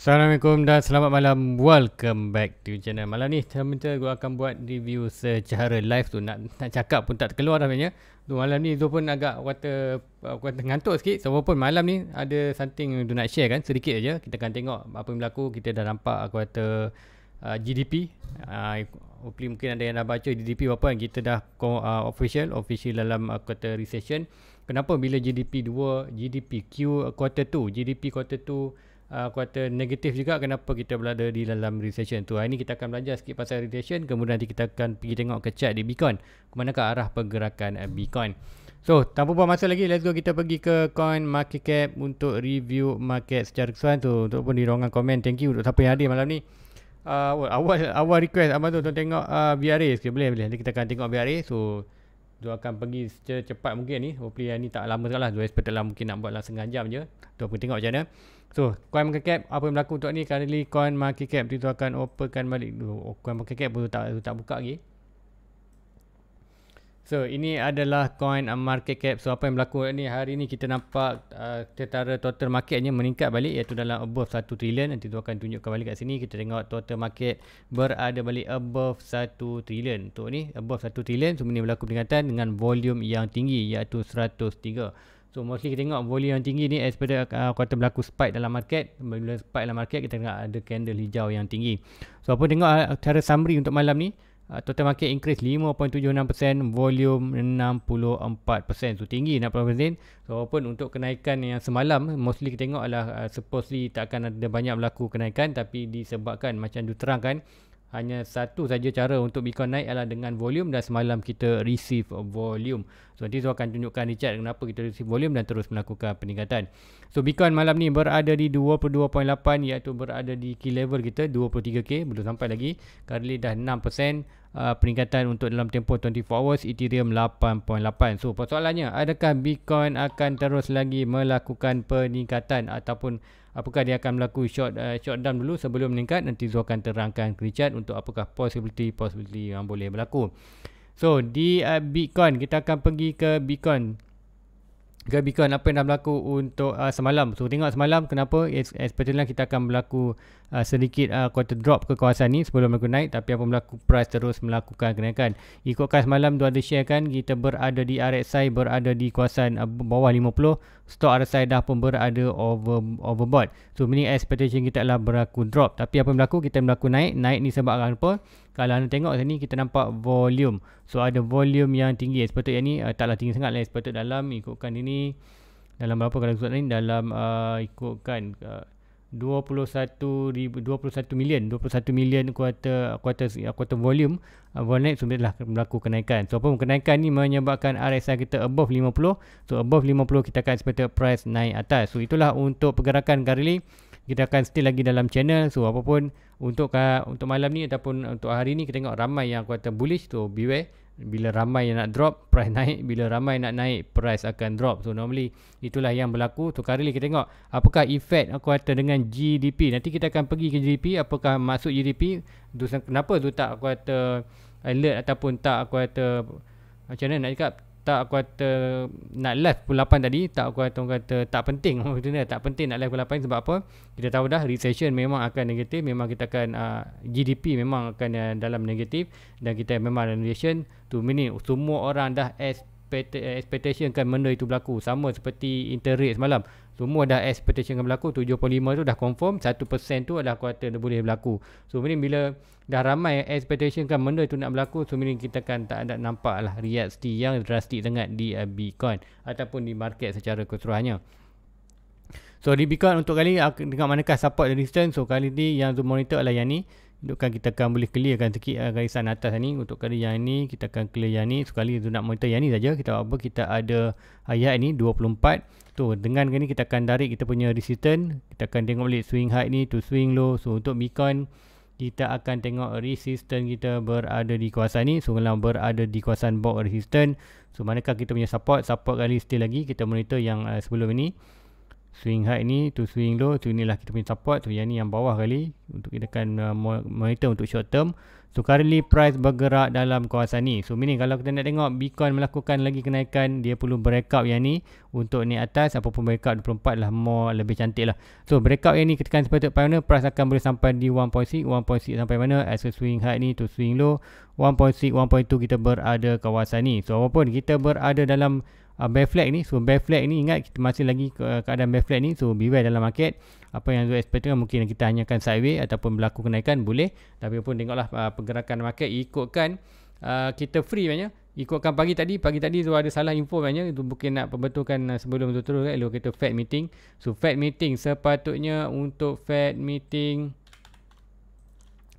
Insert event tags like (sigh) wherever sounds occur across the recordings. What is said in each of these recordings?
Assalamualaikum dan selamat malam. Welcome back to channel. Malam ni teman-teman gua akan buat review secara live tu. Nak nak cakap pun tak terkeluar dah sebenarnya. Tu malam ni tu pun agak kuota kuota ngantuk sikit. So walaupun malam ni ada something do nak share kan sedikit aja. Kita akan tengok apa yang berlaku. Kita dah nampak kuota uh, GDP. Uh, hopefully mungkin ada yang dah baca GDP berapa kan. Kita dah uh, official official dalam uh, kuota recession. Kenapa bila GDP 2, GDP Q kuota uh, 2, GDP kuota 2 Ah, kuartal negatif juga kenapa kita berada di dalam recession tu. Hari ni kita akan belajar sikit pasal recession kemudian nanti kita akan pergi tengok ke chart di Bitcoin. Ke manakah arah pergerakan eh, Bitcoin. So, tanpa buang masa lagi, let's go kita pergi ke coin market cap untuk review market secara keseluruhan tu. untuk pun di ruangan komen, thank you untuk siapa yang hadir malam ni. Uh, awal awal request abang tu tengok uh, ah, BRA sikit. Boleh, boleh. Nanti kita akan tengok BRA. So, dia akan pergi secepat mungkin ni hopefully yang ni tak lama sekali, lah dia expected lah mungkin nak buat langsung setengah jam je tu pun tengok macam mana so coin market cap apa yang berlaku untuk ni currently coin market cap tu akan openkan balik oh, coin market cap tu tak, tu tak buka lagi So ini adalah coin uh, market cap. So apa yang berlaku ni hari ni kita nampak uh, tetara total marketnya meningkat balik iaitu dalam above 1 trillion. Nanti tu akan tunjukkan balik kat sini. Kita tengok total market berada balik above 1 trillion. Untuk ni above 1 trillion. So ini berlaku peningkatan dengan volume yang tinggi iaitu 103. So mostly kita tengok volume yang tinggi ni as per uh, kata berlaku spike dalam market. Bila spike dalam market kita tengok ada candle hijau yang tinggi. So apa tengok uh, cara summary untuk malam ni uh, total market increase 5.76% volume 64% so tinggi nak 60% so walaupun untuk kenaikan yang semalam mostly kita tengok adalah uh, supposedly tak akan ada banyak berlaku kenaikan tapi disebabkan macam du terangkan hanya satu saja cara untuk Bitcoin naik adalah dengan volume dan semalam kita receive volume. So nanti saya akan tunjukkan Richard kenapa kita receive volume dan terus melakukan peningkatan. So Bitcoin malam ni berada di 22.8 iaitu berada di key level kita 23k belum sampai lagi. Currently dah 6% uh, peningkatan untuk dalam tempoh 24 hours Ethereum 8.8 so persoalannya adakah Bitcoin akan terus lagi melakukan peningkatan ataupun apakah dia akan berlaku short uh, short down dulu sebelum meningkat nanti Zul akan terangkan kerjaan untuk apakah possibility possibility yang boleh berlaku so di uh, Bitcoin kita akan pergi ke Bitcoin Gabikan apa yang dah berlaku untuk uh, semalam. So tengok semalam kenapa especially lah kita akan berlaku uh, sedikit uh, quarter drop ke kawasan ni sebelum berlaku naik tapi apa berlaku price terus melakukan kenaikan. Ikutkan semalam dua ada share kan kita berada di RSI berada di kawasan uh, bawah 50 stock RSI dah pun berada over overbought. So meaning expectation kita adalah berlaku drop. Tapi apa yang berlaku? Kita berlaku naik. Naik ni sebab apa? Kalau anda tengok sini kita nampak volume. So ada volume yang tinggi. Seperti yang ni uh, taklah tinggi sangat lah. Expected dalam ikutkan ini. Dalam berapa kalau eh, ikutkan ini? Dalam uh, eh, ikutkan uh, 21 million 21 million kuota kuota kuota volume uh, volume sebenarnya telah berlaku kenaikan so apa kenaikan ni menyebabkan RSI kita above 50 so above 50 kita akan expected price naik atas so itulah untuk pergerakan garli kita akan stay lagi dalam channel so apa pun untuk uh, untuk malam ni ataupun untuk hari ni kita tengok ramai yang kuota bullish so beware bila ramai yang nak drop (laughs) price naik bila ramai nak naik price akan drop so normally itulah yang berlaku tu kali kita tengok apakah efek kuartal dengan GDP nanti kita akan pergi ke GDP apakah masuk GDP tu kenapa tu tak kuartal alert ataupun tak kuartal macam mana nak cakap tak aku kata nak live pukul 8 tadi tak aku kata, kata tak penting (laughs) maksudnya tak penting nak live pukul 8 sebab apa kita tahu dah recession memang akan negatif memang kita akan uh, ah, GDP memang akan uh, dalam negatif dan kita memang dalam recession tu mini semua orang dah expect, eh, expectation kan benda itu berlaku sama seperti interest malam semua dah expectation yang berlaku 7.5 tu dah confirm 1% tu adalah kuarter dia boleh berlaku so mungkin bila dah ramai expectation kan benda tu nak berlaku so mungkin kita kan tak ada nampak lah reaksi yang drastik sangat di uh, Bitcoin ataupun di market secara keseluruhannya So di Bitcoin untuk kali ni tengok manakah support dan resistance. So kali ni yang tu monitor adalah yang ni. Dudukkan kita akan boleh clearkan sikit uh, garisan atas ni Untuk kali yang ni kita akan clear yang ni Sekali tu nak monitor yang ni saja Kita apa kita ada ayat ni 24 Tu dengan ni kita akan tarik kita punya resistance Kita akan tengok balik swing high ni to swing low So untuk beacon kita akan tengok resistance kita berada di kawasan ni So kalau berada di kawasan box resistance So manakah kita punya support Support kali still lagi kita monitor yang uh, sebelum ini swing high ni tu swing low tu inilah kita punya support tu yang ni yang bawah kali untuk kita akan uh, monitor untuk short term so currently price bergerak dalam kawasan ni so meaning kalau kita nak tengok Bitcoin melakukan lagi kenaikan dia perlu breakout yang ni untuk ni atas apapun breakout 24 lah more lebih cantik lah so breakout yang ni ketikan seperti itu mana price akan boleh sampai di 1.6 1.6 sampai mana as a swing high ni tu swing low 1.6 1.2 kita berada kawasan ni so apapun kita berada dalam uh, bear flag ni so bear flag ni ingat kita masih lagi keadaan bear flag ni so beware dalam market apa yang Zul expect mungkin kita hanya akan sideway ataupun berlaku kenaikan boleh tapi pun tengoklah uh, pergerakan market ikutkan uh, kita free banyak ikutkan pagi tadi pagi tadi tu ada salah info banyak itu mungkin nak perbetulkan sebelum tu terus kan eh, elok kita fed meeting so fed meeting sepatutnya untuk fed meeting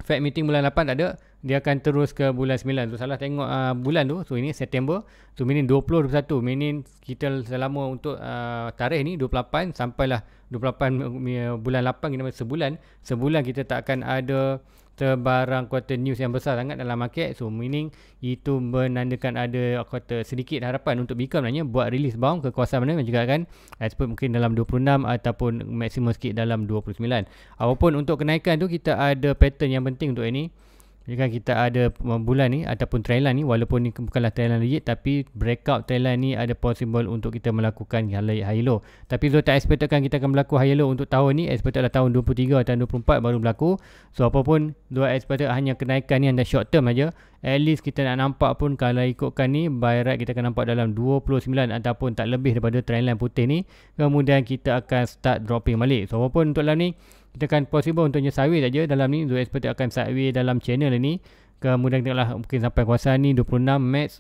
fed meeting bulan 8 tak ada dia akan terus ke bulan 9 so salah tengok uh, bulan tu so ini September so meaning 2021 meaning kita selama untuk uh, tarikh ni 28 sampailah 28 eh, bulan 8 kita sebulan sebulan kita tak akan ada terbarang kuota news yang besar sangat dalam market so meaning itu menandakan ada kuota sedikit harapan untuk Bitcoin nanya buat release bound ke kuasa mana yang juga kan expert mungkin dalam 26 ataupun maksimum sikit dalam 29 walaupun untuk kenaikan tu kita ada pattern yang penting untuk ini Ya kan kita ada um, bulan ni ataupun trend line ni walaupun ni bukanlah trend line legit tapi breakout trend line ni ada possible untuk kita melakukan high low. Tapi Zul tak expectkan kita akan berlaku high low untuk tahun ni. Expect adalah tahun 23 atau 24 baru berlaku. So apapun Zul expect hanya kenaikan ni anda short term aja. At least kita nak nampak pun kalau ikutkan ni buy right kita akan nampak dalam 29 ataupun tak lebih daripada trend line putih ni. Kemudian kita akan start dropping balik. So apapun untuk dalam ni kita akan possible untuknya sideway saja dalam ni do expert akan sideway dalam channel ini. kemudian kita lah, mungkin sampai kuasa ni 26 max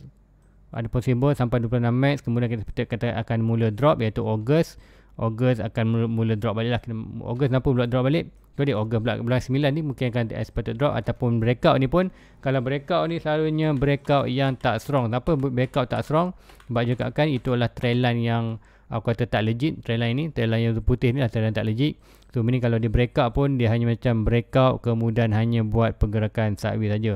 ada possible sampai 26 max kemudian kita seperti kata akan mula drop iaitu August August akan mula drop balik lah August kenapa pula drop balik kalau dia August pula bulan 9 ni mungkin akan expected drop ataupun breakout ni pun kalau breakout ni selalunya breakout yang tak strong kenapa breakout tak strong sebab juga akan itu adalah trend line yang aku kata tak legit trend line ni trend line yang putih ni lah trend line tak legit So ini kalau dia break up pun dia hanya macam break up kemudian hanya buat pergerakan sideways saja.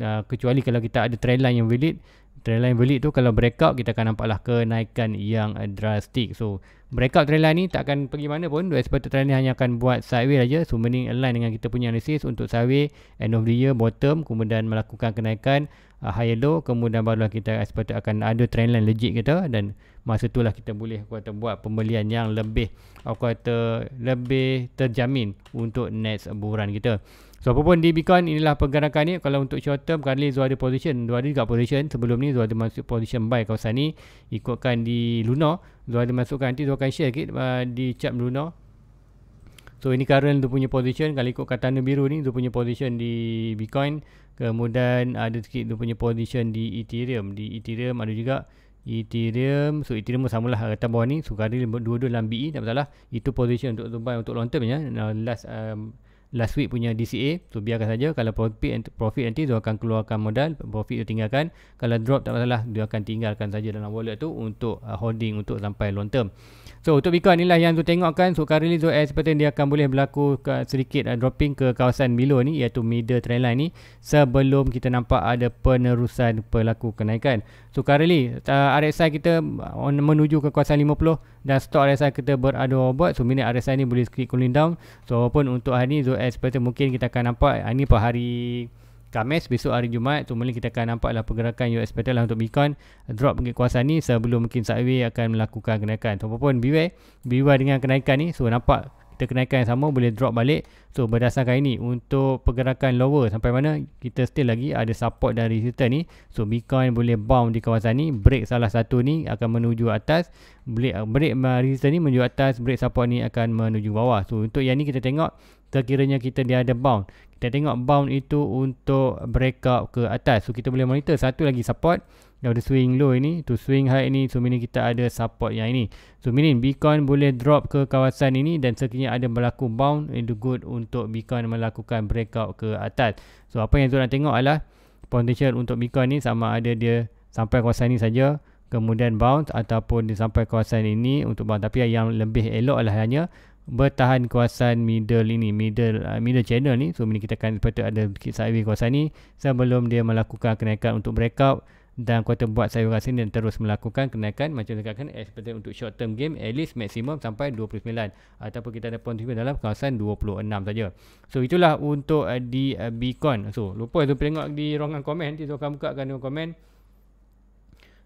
Uh, kecuali kalau kita ada trendline yang valid trendline valid tu kalau breakout kita akan nampaklah kenaikan yang drastik so breakout trendline ni tak akan pergi mana pun dua expert trendline hanya akan buat sideways aja so meaning align dengan kita punya analysis untuk sideways end of the year bottom kemudian melakukan kenaikan uh, higher low kemudian barulah kita expert akan ada trendline legit kita dan masa itulah kita boleh kata buat pembelian yang lebih aku kata lebih terjamin untuk next bulan kita. So apa pun di Bitcoin inilah pergerakan ni kalau untuk short term currently Zoe ada position, Zoe ada juga position sebelum ni Zoe ada masuk position buy kawasan ni ikutkan di Luna, Zoe ada masukkan nanti Zoe akan share sikit uh, di Cap Luna. So ini current dia punya position kalau ikut kat biru ni dia punya position di Bitcoin kemudian ada sikit dia punya position di Ethereum, di Ethereum ada juga Ethereum so Ethereum pun samalah atas bawah ni so kali dua-dua dalam BE tak masalah itu position untuk tumpang untuk long term ya last um, last week punya DCA tu so, biarkan saja kalau profit profit nanti dia akan keluarkan modal profit dia tinggalkan kalau drop tak masalah dia akan tinggalkan saja dalam wallet tu untuk uh, holding untuk sampai long term so untuk bitcoin inilah yang tu tengokkan so currently so as seperti dia akan boleh berlaku ke, sedikit uh, dropping ke kawasan below ni iaitu middle trend line ni sebelum kita nampak ada penerusan pelaku kenaikan so currently uh, RSI kita uh, menuju ke kawasan 50 dan stok RSI kita berada robot so minit RSI ni boleh sikit cooling down so walaupun untuk hari ni zo expected mungkin kita akan nampak hari ah, ni per hari Khamis besok hari Jumaat tu mungkin kita akan nampaklah pergerakan US petrol lah untuk Bitcoin drop bagi kuasa ni sebelum mungkin sideway akan melakukan kenaikan ataupun so, beware beware dengan kenaikan ni so nampak kita kenaikan yang sama boleh drop balik so berdasarkan ini untuk pergerakan lower sampai mana kita still lagi ada support dari resistance ni so Bitcoin boleh bound di kawasan ni break salah satu ni akan menuju atas break, break uh, resistance ni menuju atas break support ni akan menuju bawah so untuk yang ni kita tengok sekiranya kita dia ada bound kita tengok bound itu untuk breakout ke atas so kita boleh monitor satu lagi support kalau dia swing low ini, to swing high ini, so meaning kita ada support yang ini. So meaning Bitcoin boleh drop ke kawasan ini dan sekiranya ada berlaku bound, itu good untuk Bitcoin melakukan breakout ke atas. So apa yang tu nak tengok adalah potential untuk Bitcoin ni sama ada dia sampai kawasan ini saja, kemudian bounce ataupun dia sampai kawasan ini untuk bounce. Tapi yang lebih elok adalah hanya bertahan kawasan middle ini middle uh, middle channel ni so ini kita akan sepatutnya ada sikit sideways kawasan ni sebelum dia melakukan kenaikan untuk breakout dan kuota buat saya rasa ni terus melakukan kenaikan macam kan seperti untuk short term game at least maksimum sampai 29 ataupun kita ada pun dalam kawasan 26 saja. So itulah untuk uh, di uh, eh, Bitcoin. So lupa tu tengok di ruangan komen nanti tu akan buka kan komen.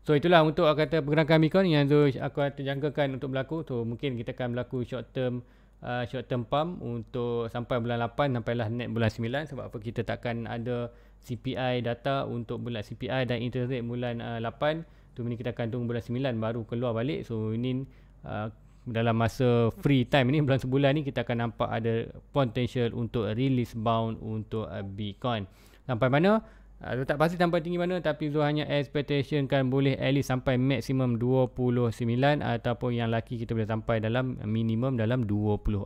So itulah untuk uh, kata pergerakan Bitcoin yang tu aku terjangkakan untuk berlaku. So mungkin kita akan berlaku short term uh, short term pump untuk sampai bulan 8 sampailah net bulan 9 sebab apa kita takkan ada CPI data untuk bulan CPI dan interest rate bulan uh, 8 tu ini kita akan tunggu bulan 9 baru keluar balik so ini uh, dalam masa free time ni bulan sebulan ni kita akan nampak ada potential untuk release bound untuk uh, Bitcoin sampai mana uh, tak pasti sampai tinggi mana tapi Zul hanya expectation kan boleh at least sampai maksimum 29 ataupun yang lucky kita boleh sampai dalam minimum dalam 26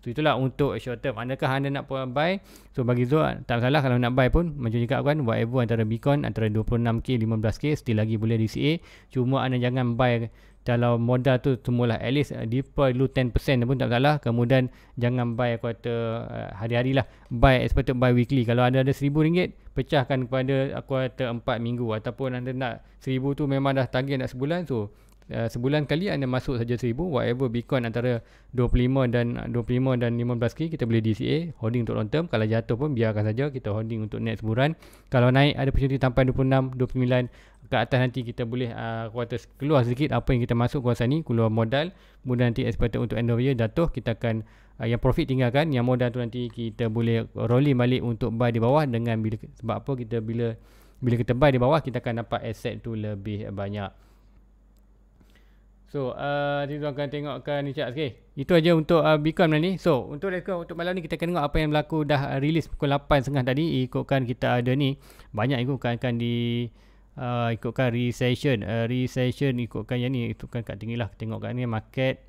So itulah untuk short term. Adakah anda nak buy? So bagi Zul tak salah kalau nak buy pun macam cakap kan whatever antara Bitcoin antara 26k 15k still lagi boleh di CA. Cuma anda jangan buy kalau modal tu semualah at least uh, deploy lu 10% pun tak salah. Kemudian jangan buy kuota uh, hari-hari lah. Buy expected buy weekly. Kalau anda ada RM1,000 pecahkan kepada kuota 4 minggu ataupun anda nak RM1,000 tu memang dah target nak sebulan. So Eh, sebulan kali anda masuk saja 1000 whatever bitcoin antara 25 dan 25 dan 15k kita boleh DCA holding untuk long term kalau jatuh pun biarkan saja kita holding untuk next bulan kalau naik ada opportunity sampai 26 29 ke atas nanti kita boleh uh, ah, kuota keluar sedikit apa yang kita masuk kuasa ni keluar modal kemudian nanti expected untuk end of year jatuh kita akan uh, yang profit tinggalkan yang modal tu nanti kita boleh rolling balik untuk buy di bawah dengan bila, sebab apa kita bila bila kita buy di bawah kita akan dapat asset tu lebih banyak. So, uh, kita akan tengokkan ni sekejap sikit. Itu aja untuk uh, Bitcoin malam ni. So, untuk let's go. Untuk malam ni kita akan tengok apa yang berlaku dah uh, rilis pukul 8.30 tadi. Ikutkan kita ada ni. Banyak ikutkan akan di... Uh, ikutkan recession. Uh, recession ikutkan yang ni. itu kan kat tinggi lah. Tengokkan ni market.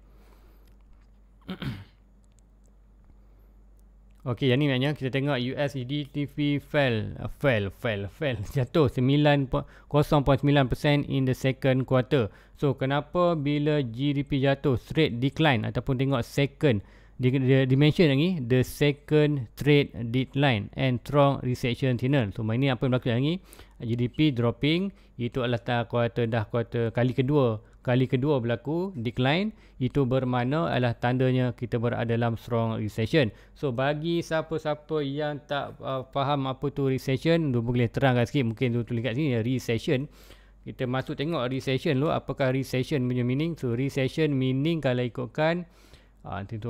Okey, yang ni maknanya kita tengok US GDP ah, fell, fell, fell, fell, (laughs) jatuh 9.0.9% in the second quarter. So, kenapa bila GDP jatuh, straight decline ataupun tengok second dia dimension lagi the second trade decline and strong recession signal. So ini apa yang berlaku lagi? GDP dropping itu adalah quarter dah quarter kali kedua kali kedua berlaku decline itu bermakna adalah tandanya kita berada dalam strong recession so bagi siapa-siapa yang tak uh, faham apa tu recession tu boleh terangkan sikit mungkin tu tulis kat sini ya, recession kita masuk tengok recession dulu apakah recession punya meaning so recession meaning kalau ikutkan uh, ah, itu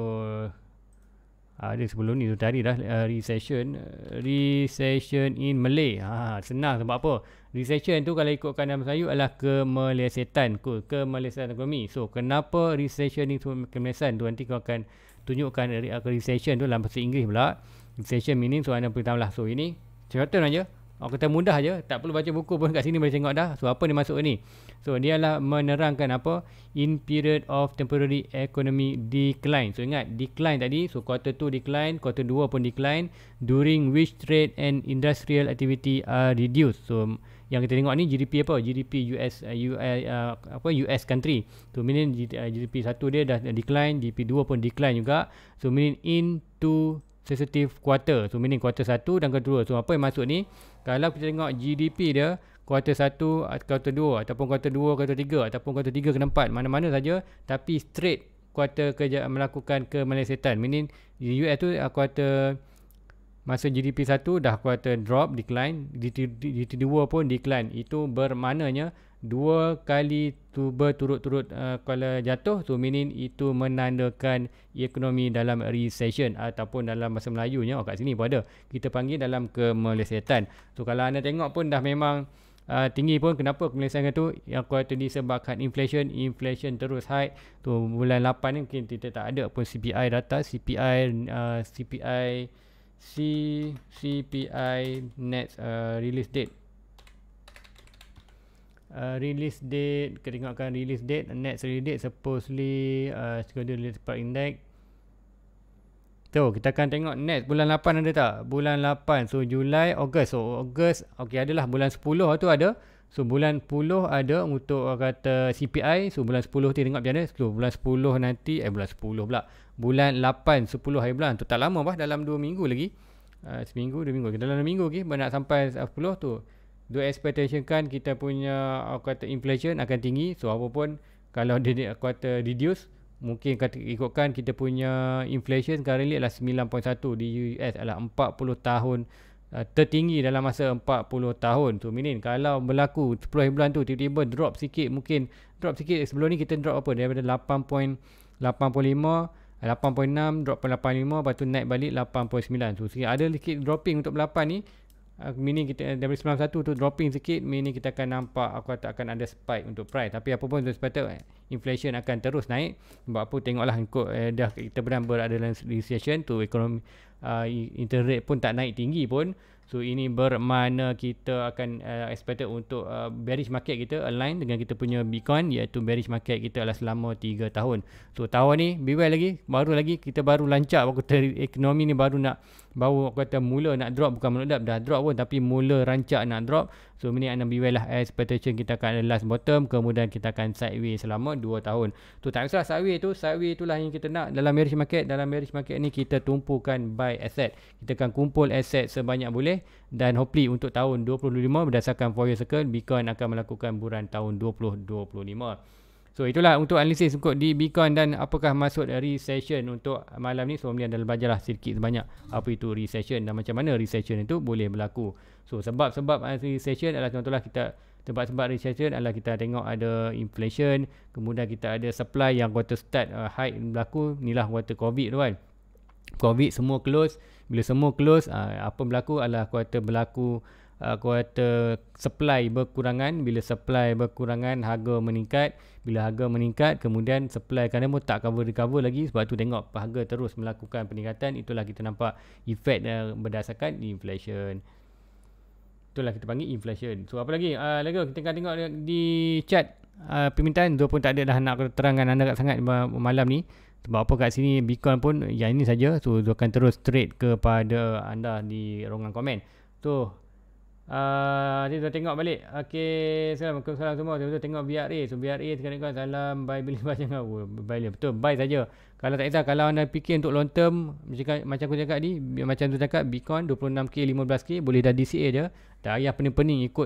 ada ah, sebelum ni tu tadi dah uh, recession recession in Malay ha, senang sebab apa recession tu kalau ikutkan dalam Melayu adalah kemelesetan ke kemelesetan ekonomi so kenapa recession ni kemelesetan tu nanti kau akan tunjukkan dari uh, recession tu dalam bahasa Inggeris pula recession meaning so anda beritahu lah so ini cerita aja Oh, kita mudah aja, tak perlu baca buku pun kat sini boleh tengok dah. So apa ni masuk ni? So dia adalah menerangkan apa in period of temporary economy decline. So ingat decline tadi so quarter 2 decline, quarter 2 pun decline during which trade and industrial activity are reduced. So yang kita tengok ni GDP apa? GDP US US uh, uh, uh, apa US country. So meaning GDP uh, 1 dia dah decline, GDP 2 pun decline juga. So meaning two sensitive quarter. So meaning quarter 1 dan quarter 2. So apa yang masuk ni? Kalau kita tengok GDP dia kuarter 1 kuarter 2 ataupun kuarter 2 kuarter 3 ataupun kuarter 3 ke 4 mana-mana saja tapi straight kuarter kerja melakukan ke Malaysia meaning di US tu uh, kuarter masa GDP 1 dah kuarter drop decline GDP 2 pun decline itu bermaknanya dua kali tu berturut-turut uh, kalau jatuh tu meaning itu menandakan ekonomi dalam recession ataupun dalam bahasa Melayunya oh, kat sini pun ada kita panggil dalam kemelesetan so kalau anda tengok pun dah memang uh, tinggi pun kenapa penyelesaian itu yang kuartal ni sebabkan inflation inflation terus high tu bulan 8 ni mungkin kita tak ada pun CPI data CPI uh, CPI C CPI ah, net uh, release date Uh, release date kita tengokkan release date next release date supposedly uh, schedule release per index So kita akan tengok next bulan 8 ada tak? Bulan 8. So Julai, Ogos. So Ogos okey adalah bulan 10 tu ada. So bulan 10 ada untuk kata CPI. So bulan 10 tu tengok biasa 10. Bulan 10 nanti eh bulan 10 pula. Bulan 8 10 hari bulan tu tak lama bah dalam 2 minggu lagi. Uh, seminggu, 2 minggu. Dalam 2 minggu lagi okay, nak sampai 10 tu. Do expectation kan kita punya kata inflation akan tinggi. So apa pun kalau dia kata reduce mungkin kata ikutkan kita punya inflation sekarang ni adalah 9.1 di US adalah 40 tahun uh, tertinggi dalam masa 40 tahun tu so, minin kalau berlaku 10 bulan tu tiba-tiba drop sikit mungkin drop sikit sebelum ni kita drop apa daripada 8.85 8.6 drop 8.5 lepas tu naik balik 8.9 tu so, ada sikit dropping untuk 8 ni Ah, meaning kita eh, dari 91 tu dropping sikit meaning kita akan nampak aku kata akan ada spike untuk price tapi apa pun sepatutnya eh, inflation akan terus naik sebab apa tengoklah ikut eh, dah kita benar berada dalam recession tu ekonomi uh, interest rate pun tak naik tinggi pun so ini bermana kita akan uh, expected untuk uh, bearish market kita align dengan kita punya Bitcoin iaitu bearish market kita adalah selama 3 tahun so tahun ni beware lagi baru lagi kita baru lancar waktu ekonomi ni baru nak baru kata mula nak drop bukan meledak dah drop pun tapi mula rancak nak drop so ini anda beware lah expectation kita akan ada last bottom kemudian kita akan sideways selama 2 tahun tu tak kisah sideways tu sideways lah yang kita nak dalam bearish market dalam bearish market ni kita tumpukan buy asset kita akan kumpul asset sebanyak boleh dan hopefully untuk tahun 2025 berdasarkan 4 year circle Bitcoin akan melakukan buran tahun 2025 So itulah untuk analisis untuk di Bitcoin dan apakah maksud recession untuk malam ni. So kemudian dalam belajarlah sedikit banyak apa itu recession dan macam mana recession itu boleh berlaku. So sebab-sebab recession adalah contohlah kita sebab-sebab recession adalah kita tengok ada inflation, kemudian kita ada supply yang quarter start uh, high berlaku, inilah quarter covid tu kan. Covid semua close, bila semua close uh, apa berlaku adalah quarter berlaku aku kata supply berkurangan bila supply berkurangan harga meningkat bila harga meningkat kemudian supply kan pun tak cover recover lagi sebab tu tengok harga terus melakukan peningkatan itulah kita nampak efek eh, berdasarkan inflation itulah kita panggil inflation so apa lagi uh, lagi kita akan tengok di chat uh, permintaan tu pun tak ada dah nak terangkan anda kat sangat malam ni sebab apa kat sini Bitcoin pun yang ini saja so akan terus trade kepada anda di ruangan komen tu ni ah, dah tengok balik. Okey, assalamualaikum salam semua. Betul tengok BRA. So BRA tekan ikut dalam Bible (laughs) beli baca ngau. betul. Bye saja. Kalau tak kisah, kalau anda fikir untuk long term, macam, macam aku cakap ni, macam tu cakap, Bitcoin 26K, 15K, boleh dah DCA je. Tak payah pening-pening ikut,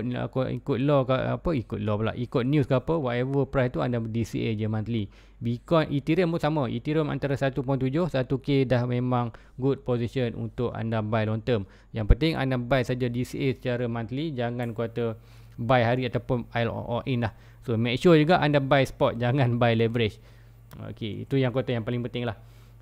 ikut law ke apa, ikut law pula, ikut news ke apa, whatever price tu anda DCA je monthly. Bitcoin, Ethereum pun sama. Ethereum antara 1.7, 1K dah memang good position untuk anda buy long term. Yang penting anda buy saja DCA secara monthly, jangan kata buy hari ataupun all in lah. So make sure juga anda buy spot, (laughs) jangan buy leverage. Okey, itu yang kata yang paling penting lah.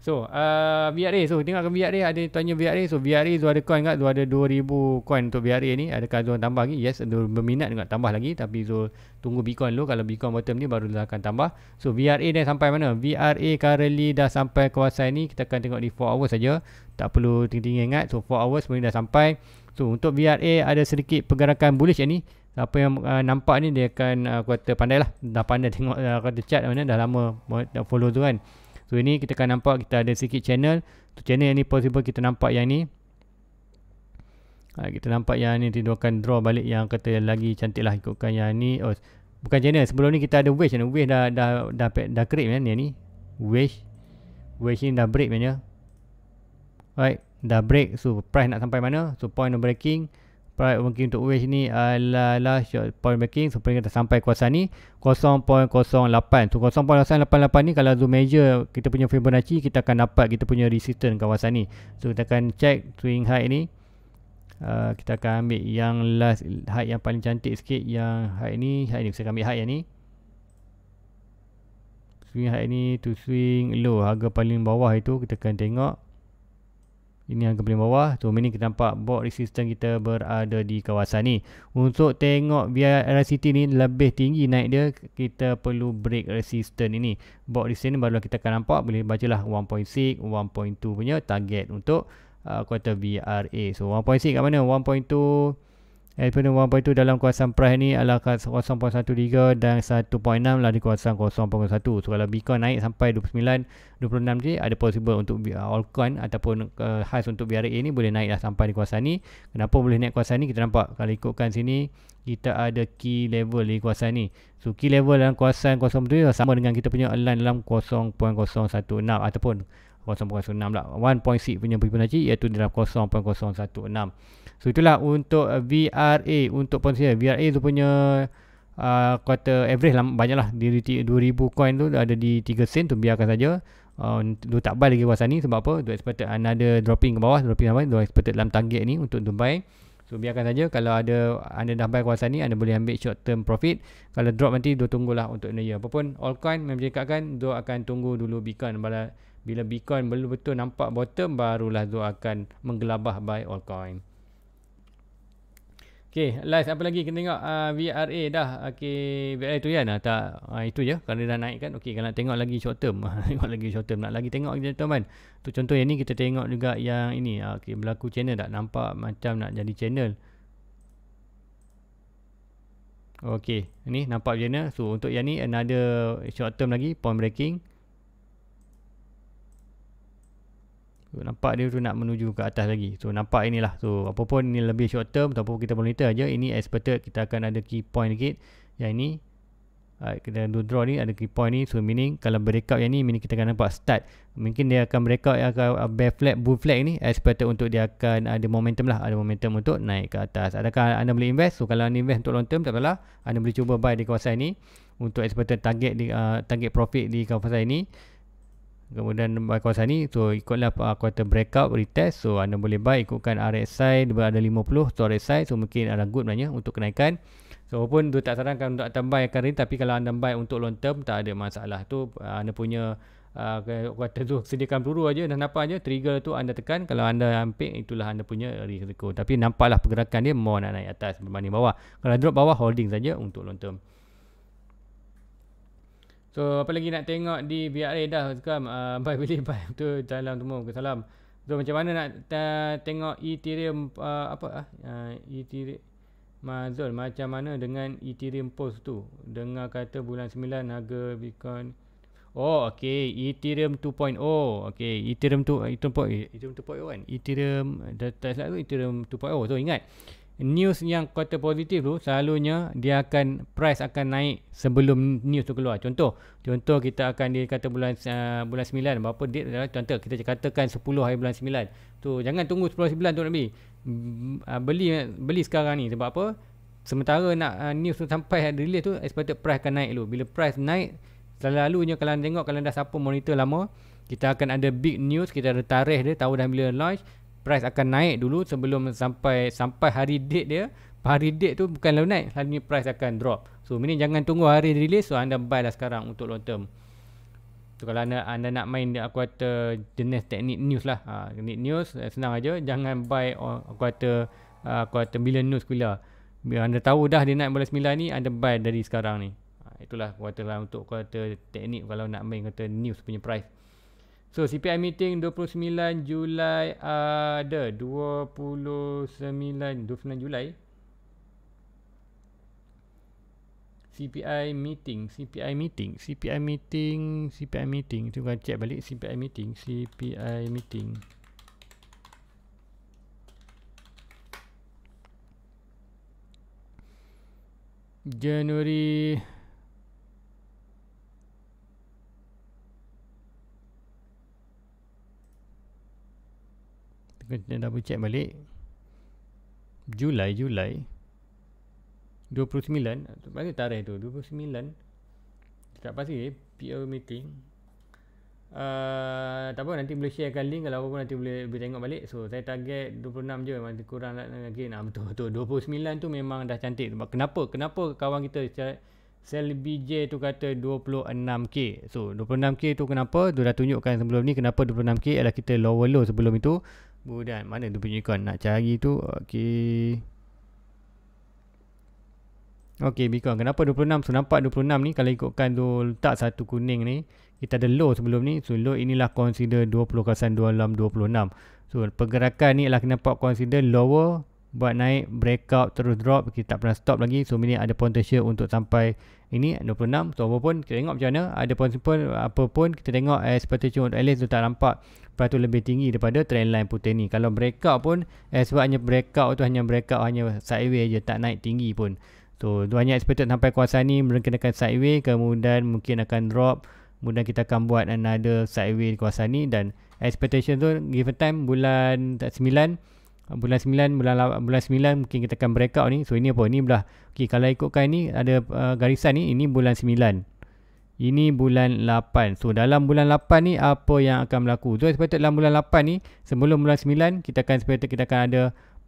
So, uh, VRA. So, tengok ke VRA. Ada tanya VRA. So, VRA tu ada coin kat. Tu ada 2,000 coin untuk VRA ni. Adakah Zul tambah lagi? Yes, Zul berminat juga tambah lagi. Tapi Zul tunggu Bitcoin dulu. Kalau Bitcoin bottom ni baru akan tambah. So, VRA dah sampai mana? VRA currently dah sampai kawasan ni. Kita akan tengok di 4 hours saja. Tak perlu tinggi-tinggi ingat. So, 4 hours sebenarnya dah sampai. So, untuk VRA ada sedikit pergerakan bullish yang ni apa yang uh, nampak ni dia akan uh, aku kata pandai lah dah pandai tengok uh, ah, kata chat mana dah lama dah follow tu kan so ini kita akan nampak kita ada sikit channel tu channel yang ni possible kita nampak yang ni uh, kita nampak yang ni dia akan draw balik yang kata yang lagi cantik lah ikutkan yang ni oh bukan channel sebelum ni kita ada wish ni wish dah dah dah dah, dah create kan ni, ni wish wish ni dah break mana alright dah break so price nak sampai mana so point of breaking Baik, mungkin untuk wish ni adalah short point making supaya kita sampai kuasa ni 0.08. Tu so, 0.88 ni kalau zoom major kita punya Fibonacci kita akan dapat kita punya resistance kawasan ni. So kita akan check swing high ni. Uh, kita akan ambil yang last high yang paling cantik sikit yang high ni, high ni saya ambil high yang ni. Swing high ni to swing low harga paling bawah itu kita akan tengok ini yang paling bawah tu mini kita nampak box resistance kita berada di kawasan ni untuk tengok biar RCT ni lebih tinggi naik dia kita perlu break resistance ini box resistance ni baru kita akan nampak boleh bacalah 1.6 1.2 punya target untuk uh, quarter VRA so 1.6 kat mana 1.2 Daripada 1.2 dalam kuasaan price ni adalah 0.13 dan 1.6 lah di kuasaan 0.01. So kalau Bitcoin naik sampai 29, 26 je ada possible untuk uh, altcoin ataupun uh, khas untuk BRA ni boleh naik lah sampai di kuasaan ni. Kenapa boleh naik kuasaan ni? Kita nampak kalau ikutkan sini kita ada key level di kuasaan ni. So key level dalam kuasaan 0.2 sama dengan kita punya align dalam 0.016 ataupun 0.6 lah 1.6 punya Fibonacci iaitu dalam 0.016 so itulah untuk uh, VRA untuk ponsi VRA tu punya uh, kuota average lah banyak lah di 2000 coin tu ada di 3 sen tu biarkan saja uh, dia tak buy lagi kawasan ni sebab apa dia expected another dropping ke bawah dropping apa? dia expected dalam target ni untuk Dubai So biarkan saja kalau ada anda dah buy kawasan ni anda boleh ambil short term profit. Kalau drop nanti dia tunggulah untuk new year. Apa pun coin memang cakapkan dia akan tunggu dulu Bitcoin balas bila Bitcoin belum betul nampak bottom barulah tu akan menggelabah buy all coin. Okay, last apa lagi kita tengok uh, ah, VRA dah. Okay VRA tu kan tak uh, itu je kerana dah naik kan. Okay, kalau nak tengok lagi short term, (laughs) tengok lagi short term nak lagi tengok kita tuan-tuan. Tu contoh yang ni kita tengok juga yang ini. Okay, ah, Okey, berlaku channel tak nampak macam nak jadi channel. Okay, ni nampak channel. So untuk yang ni another short term lagi point breaking. So, nampak dia tu nak menuju ke atas lagi. So nampak inilah. So apapun ini lebih short term ataupun kita monitor aja ini expected kita akan ada key point dikit. Yang ini Alright, kita do draw ni ada key point ni so meaning kalau breakout yang ni meaning kita akan nampak start mungkin dia akan breakout yang akan uh, bear flag bull flag ni expected untuk dia akan ada momentum lah ada momentum untuk naik ke atas adakah anda boleh invest so kalau anda invest untuk long term tak apalah anda boleh cuba buy di kawasan ni untuk expected target di uh, target profit di kawasan ini Kemudian eh, kawasan ni so ikutlah uh, quarter breakout retest so anda boleh buy ikutkan RSI berada 50 so RSI so mungkin ada good sebenarnya untuk kenaikan. So walaupun tu tak sarankan untuk anda buy akan ini tapi kalau anda buy untuk long term tak ada masalah tu ah, anda punya uh, quarter tu sediakan peluru aja dan apa aja trigger tu anda tekan kalau anda ambil itulah anda punya risiko. Tapi nampaklah pergerakan dia more nak naik atas berbanding bawah. Kalau drop bawah holding saja untuk long term. So apa lagi nak tengok di VRA dah sekarang uh, bye beli bye tu dalam tu ke salam. So macam mana nak ta, tengok Ethereum uh, apa ah uh, Ethereum Mazul macam mana dengan Ethereum post tu? Dengar kata bulan 9 harga Bitcoin Oh okey Ethereum 2.0. Okey Ethereum tu Ethereum 2.0 kan. Ethereum dah slide tu Ethereum 2.0. So ingat news yang kuarter positif tu selalunya dia akan price akan naik sebelum news tu keluar. Contoh, contoh kita akan dia kata bulan uh, bulan 9 berapa date adalah contoh kita katakan 10 hari bulan 9. Tu jangan tunggu 10 9 tu nak beli. Mm, uh, beli beli sekarang ni sebab apa? Sementara nak uh, news tu sampai release tu expected price akan naik dulu. Bila price naik selalunya kalau tengok kalau dah siapa monitor lama kita akan ada big news, kita ada tarikh dia, tahu dah bila launch price akan naik dulu sebelum sampai sampai hari date dia hari date tu bukan lalu naik hari ni price akan drop so mini jangan tunggu hari release so anda buy lah sekarang untuk long term so, kalau anda, anda nak main aku kata jenis teknik news lah ha, teknik news eh, senang aja jangan buy oh, aku kata ah, aku kata bila news pula bila anda tahu dah dia naik bola sembilan ni anda buy dari sekarang ni ha, itulah aku kata lah untuk aku kata teknik kalau nak main kata news punya price So CPI meeting 29 Julai ada uh, 29 29 Julai CPI meeting CPI meeting CPI meeting CPI meeting tu kan check balik CPI meeting CPI meeting January. kena double check balik Julai Julai 29 mana tarikh tu 29 tak pasti eh, PO meeting uh, tak apa nanti boleh sharekan link kalau apa nanti boleh, boleh tengok balik so saya target 26 je nanti kurang lagi nah, betul betul 29 tu memang dah cantik kenapa kenapa kawan kita sel BJ tu kata 26k so 26k tu kenapa dia dah tunjukkan sebelum ni kenapa 26k ialah kita lower low sebelum itu Budan mana tu punya ikon nak cari tu okey Okey beacon kenapa 26 so nampak 26 ni kalau ikutkan tu letak satu kuning ni kita ada low sebelum ni so low inilah consider 20 kawasan dalam 26 so pergerakan ni ialah kena pop consider lower buat naik breakout terus drop kita tak pernah stop lagi so ini ada potential untuk sampai ini 26 so apa pun kita tengok macam mana ada pun apa pun kita tengok expectation untuk at least tu tak nampak peratus lebih tinggi daripada trend line putih ni kalau breakout pun eh, sebab hanya breakout tu hanya breakout hanya sideways je tak naik tinggi pun so tu hanya expected sampai kuasa ni mungkin akan sideways kemudian mungkin akan drop kemudian kita akan buat another sideways kuasa ni dan expectation tu given time bulan 9 bulan 9 bulan bulan 9 mungkin kita akan breakout ni so ini apa Ini belah okey kalau ikutkan ini ada uh, garisan ni ini bulan 9 ini bulan 8 so dalam bulan 8 ni apa yang akan berlaku so expected dalam bulan 8 ni sebelum bulan 9 kita akan expected kita akan ada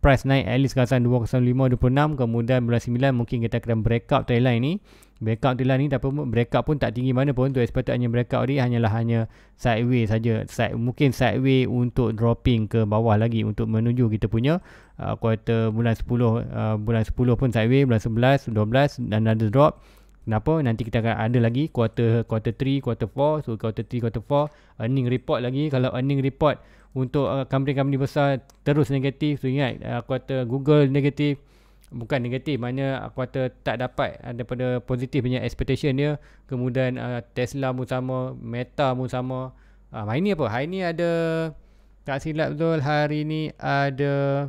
price naik at least kawasan 205 26 kemudian bulan 9 mungkin kita akan breakout trend line ni breakout di line lah ni tapi breakout pun tak tinggi mana pun tu expected hanya breakout ni hanyalah hanya sideway saja side mungkin sideway untuk dropping ke bawah lagi untuk menuju kita punya uh, quarter bulan 10 uh, bulan 10 pun sideway bulan 11 12 dan ada drop kenapa nanti kita akan ada lagi quarter quarter 3 quarter 4 so quarter 3 quarter 4 earning report lagi kalau earning report untuk uh, company-company besar terus negatif so ingat uh, quarter Google negatif bukan negatif maknanya aku kata tak dapat daripada positif punya expectation dia kemudian uh, Tesla pun sama Meta pun sama uh, hari ni apa hari ni ada tak silap betul hari ni ada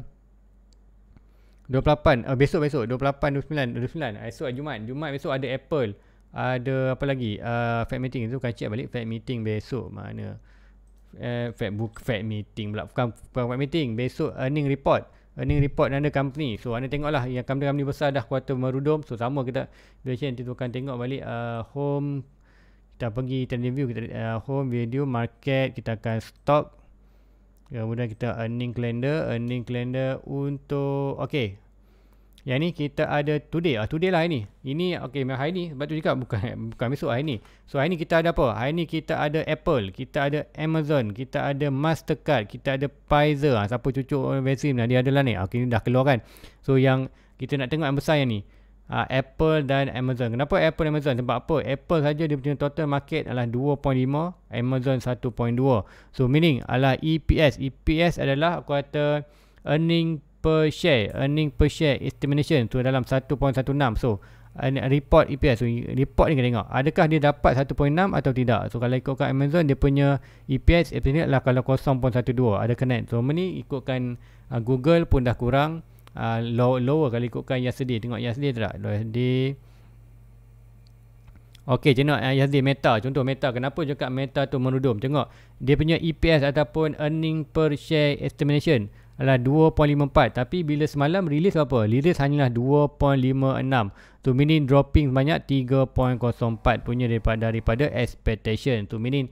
28 uh, besok besok 28 29 29 esok Jumaat Jumaat besok ada Apple ada apa lagi uh, ah, Fed meeting tu kacik balik Fed meeting besok mana eh, Fed, Fed meeting pula bukan, bukan Fed meeting besok earning report earning report another company. So anda tengok lah yang company-company besar dah kuarter merudum. So sama kita biasanya nanti tukan tengok balik uh, home kita pergi trend review kita uh, home video market kita akan stock kemudian kita earning calendar earning calendar untuk okey yang ni kita ada today. Uh, today lah hari ni. Ini okay, hari ni. Sebab tu cakap bukan, (laughs) bukan besok hari ni. So hari ni kita ada apa? Hari ni kita ada Apple. Kita ada Amazon. Kita ada Mastercard. Kita ada Pfizer. Ha, siapa cucu vaksin dia adalah ni. Ah, okay, ni dah keluar kan. So yang kita nak tengok yang besar yang ni. Uh, Apple dan Amazon. Kenapa Apple dan Amazon? Sebab apa? Apple saja dia punya total market adalah 2.5. Amazon 1.2. So meaning e e adalah EPS. EPS adalah aku kata earning per share earning per share estimation tu dalam 1.16 so report EPS so, report ni kena tengok adakah dia dapat 1.6 atau tidak so kalau ikutkan Amazon dia punya EPS ini adalah kalau 0.12 ada kena so ni ikutkan uh, Google pun dah kurang uh, low, lower kalau ikutkan yesterday tengok yesterday tak yesterday Okey, tengok uh, Yazdi Meta. Contoh Meta. Kenapa juga Meta tu merudum? Tengok. Dia punya EPS ataupun earning per share estimation adalah 2.54 tapi bila semalam release apa? Release hanyalah 2.56. Tu meaning dropping banyak 3.04 punya daripada daripada expectation. Tu meaning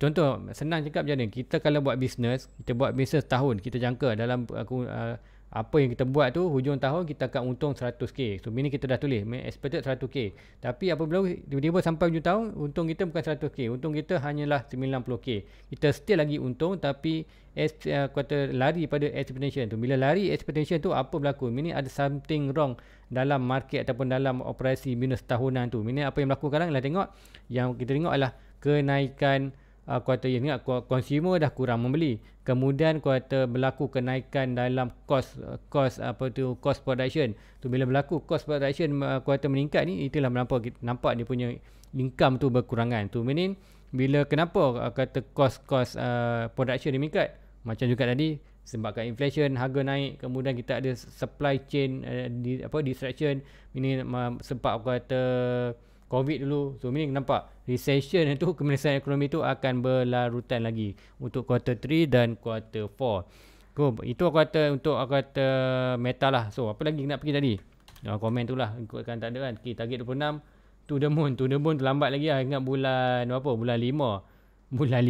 contoh senang cakap macam ni. Kita kalau buat business, kita buat business tahun, kita jangka dalam aku uh, uh apa yang kita buat tu hujung tahun kita akan untung 100k. So bini kita dah tulis expected 100k. Tapi apa apabila tiba-tiba sampai hujung tahun untung kita bukan 100k, untung kita hanyalah 90k. Kita still lagi untung tapi kuota uh, lari pada expectation tu. Bila lari expectation tu apa berlaku? Mini ada something wrong dalam market ataupun dalam operasi minus tahunan tu. Mini apa yang berlaku sekarang? Lah tengok yang kita tengok adalah kenaikan uh, kuartal ini consumer dah kurang membeli kemudian kuartal berlaku kenaikan dalam cost cost apa tu cost production tu bila berlaku cost production uh, kuartal meningkat ni itulah nampak nampak dia punya income tu berkurangan tu meaning bila kenapa uh, kata cost cost uh, production ni meningkat macam juga tadi sebabkan inflation harga naik kemudian kita ada supply chain uh, di, apa distraction ini uh, sebab kata COVID dulu. So, ini nampak recession itu, (laughs) kemenyesalan ekonomi itu akan berlarutan lagi untuk quarter 3 dan quarter 4. So, itu aku kata untuk aku kata meta lah. So, apa lagi nak pergi tadi? Ya, komen tu lah. Ikutkan tak ada kan. Okay, target 26. To the moon. To the moon terlambat lagi lah. Ingat bulan apa? Bulan 5. (laughs) Bulan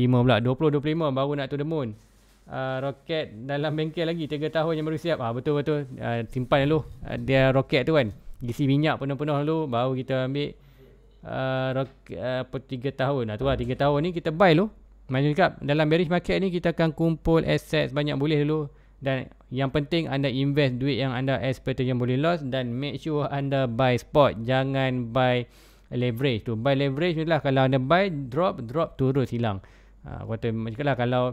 5 pula. 20-25 baru nak to the moon. Uh, roket dalam bengkel lagi 3 tahun yang baru siap ah betul betul uh, simpan dulu uh, dia roket tu kan isi minyak penuh-penuh dulu baru kita ambil Uh, uh, apa 3 tahun. Ah tu lah 3 tahun ni kita buy dulu. Maksudnya cakap dalam bearish market ni kita akan kumpul assets banyak boleh dulu dan yang penting anda invest duit yang anda expect yang boleh loss dan make sure anda buy spot jangan buy leverage tu buy leverage ni lah. kalau anda buy drop drop turun hilang ha, kata macam lah kalau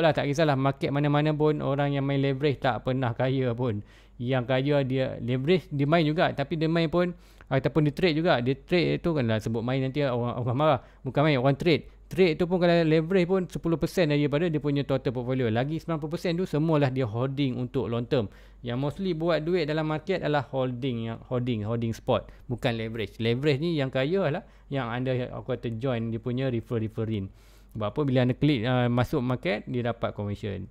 lah tak kisahlah market mana-mana pun orang yang main leverage tak pernah kaya pun yang kaya dia leverage dia main juga tapi dia main pun ataupun dia trade juga dia trade tu kan lah sebut main nanti orang, orang marah bukan main orang trade trade tu pun kalau leverage pun 10% daripada dia punya total portfolio lagi 90% tu semualah dia holding untuk long term yang mostly buat duit dalam market adalah holding yang holding holding spot bukan leverage leverage ni yang kaya lah yang anda aku kata join dia punya refer referring sebab apa bila anda klik uh, masuk market dia dapat commission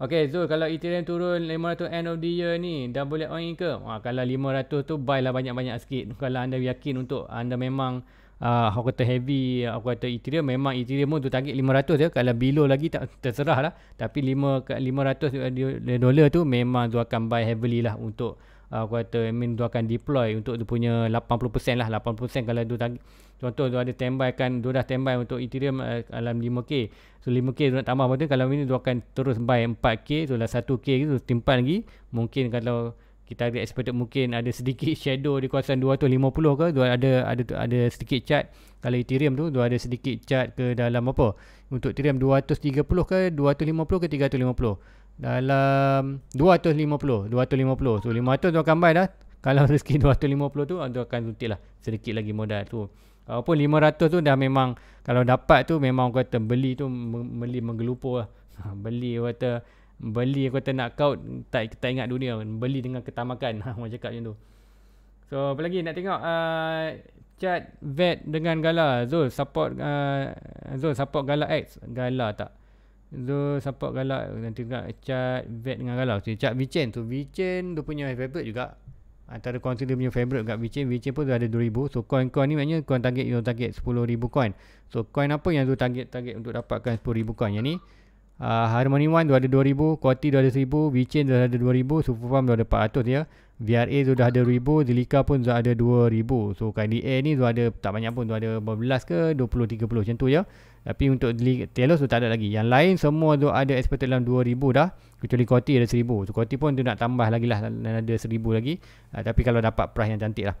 Okey Zul kalau Ethereum turun 500 end of the year ni dah boleh on in ke? Ha, ah, kalau 500 tu buy lah banyak-banyak sikit. Kalau anda yakin untuk anda memang uh, aku kata heavy, aku kata Ethereum memang Ethereum tu target 500 je. Ya. Kalau below lagi tak terserah lah. Tapi 5, 500 dolar tu memang Zul akan buy heavily lah untuk uh, aku kata I mean, Zul akan deploy untuk dia punya 80% lah. 80% kalau Zul target contoh tu ada standby kan dia dah standby untuk Ethereum uh, eh, dalam 5k so 5k tu nak tambah tu kalau ini dia akan terus buy 4k so dah 1k tu timpan lagi mungkin kalau kita ada expected mungkin ada sedikit shadow di kawasan 250 ke dia ada ada ada sedikit chart kalau Ethereum tu dia ada sedikit chart ke dalam apa untuk Ethereum 230 ke 250 ke 350 dalam 250 250 so 500 tu akan buy dah kalau (laughs) rezeki 250 tu anda akan suntik lah sedikit lagi modal tu Walaupun 500 tu dah memang kalau dapat tu memang kata beli tu beli menggelupur lah. (laughs) Beli kata beli kata nak kau tak tak ingat dunia beli dengan ketamakan macam (laughs) cakap macam tu. So apa lagi nak tengok a uh, chat vet dengan Gala Zul support uh, Zul support Gala X Gala tak. Zul support Gala nanti tengok chat vet dengan Gala. Chat Vichen tu Vichen tu punya favorite juga antara coin tu dia punya favorite kat VeChain VeChain pun tu ada 2000 so coin-coin ni maknanya coin target you target 10000 coin so coin apa yang tu target-target untuk dapatkan 10000 coin yang ni uh, Harmony One tu ada 2000 Quarty tu ada 1000 VeChain tu ada 2000 Superfarm tu ada 400 ya VRA tu dah ada 1000 Delica pun tu ada 2000 so KDA ni tu ada tak banyak pun tu ada 12 ke 20-30 macam tu ya tapi untuk Telos tu tak ada lagi. Yang lain semua tu ada expected dalam 2000 dah. Kecuali Koti ada 1000. So Koti pun tu nak tambah lagi lah. Dan ada 1000 lagi. Uh, tapi kalau dapat price yang cantik lah.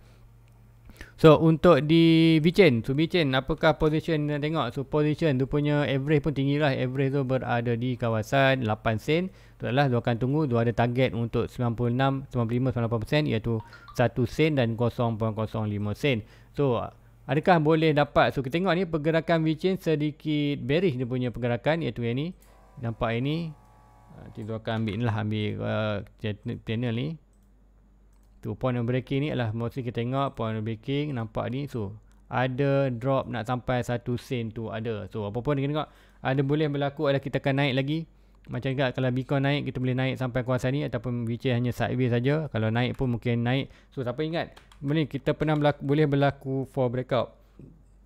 So untuk di VeChain. So VeChain apakah position nak tengok. So position tu punya average pun tinggi lah. Average tu berada di kawasan 8 sen. Tu adalah dia akan tunggu. Dia ada target untuk 96, 95, 98% iaitu 1 sen dan 0.05 sen. So Adakah boleh dapat? So kita tengok ni pergerakan VeChain sedikit bearish dia punya pergerakan iaitu yang ni. Nampak ini. Kita ah, akan ambil ni lah ambil uh, channel ni. Tu point of breaking ni adalah mostly kita tengok point of breaking nampak ni. So ada drop nak sampai satu sen tu ada. So apa pun kita tengok ada boleh berlaku adalah kita akan naik lagi. Macam juga kalau Bitcoin naik kita boleh naik sampai kuasa ni ataupun VeChain hanya sideways saja. Kalau naik pun mungkin naik. So siapa ingat ni kita pernah berlaku, boleh berlaku for breakout.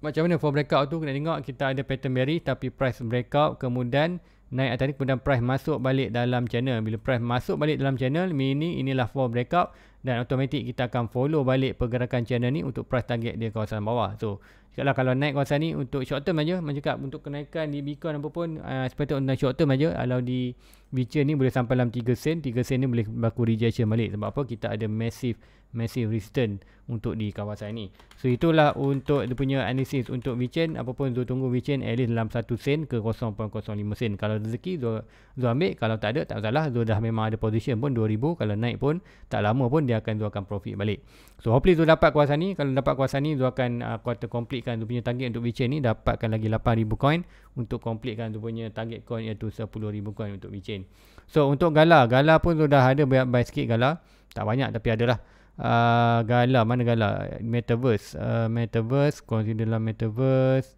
Macam mana for breakout tu kena tengok kita ada pattern bearish tapi price breakout kemudian naik atas ni kemudian price masuk balik dalam channel. Bila price masuk balik dalam channel mini inilah for breakout dan automatik kita akan follow balik pergerakan channel ni untuk price target dia kawasan bawah. So kalau kalau naik kawasan ni untuk short term aja macam cakap untuk kenaikan di Bitcoin apa pun uh, ah, expected untuk short term aja kalau di Bitcoin ni boleh sampai dalam 3 sen 3 sen ni boleh baku rejection balik sebab apa kita ada massive massive resistance untuk di kawasan ni so itulah untuk dia punya analysis untuk Bitcoin apa pun Zul tunggu Bitcoin at least dalam 1 sen ke 0.05 sen kalau rezeki dua, dua ambil kalau tak ada tak salah Zul dah memang ada position pun 2000 kalau naik pun tak lama pun dia akan Zul akan profit balik so hopefully Zul dapat kawasan ni kalau dapat kawasan ni Zul akan uh, quarter complete completekan tu punya target untuk WeChain ni dapatkan lagi 8000 coin untuk completekan tu punya target coin iaitu 10000 coin untuk WeChain. So untuk gala, gala pun sudah ada banyak baik sikit gala. Tak banyak tapi ada lah. Uh, ah, gala mana gala? Metaverse, uh, metaverse, consider dalam metaverse.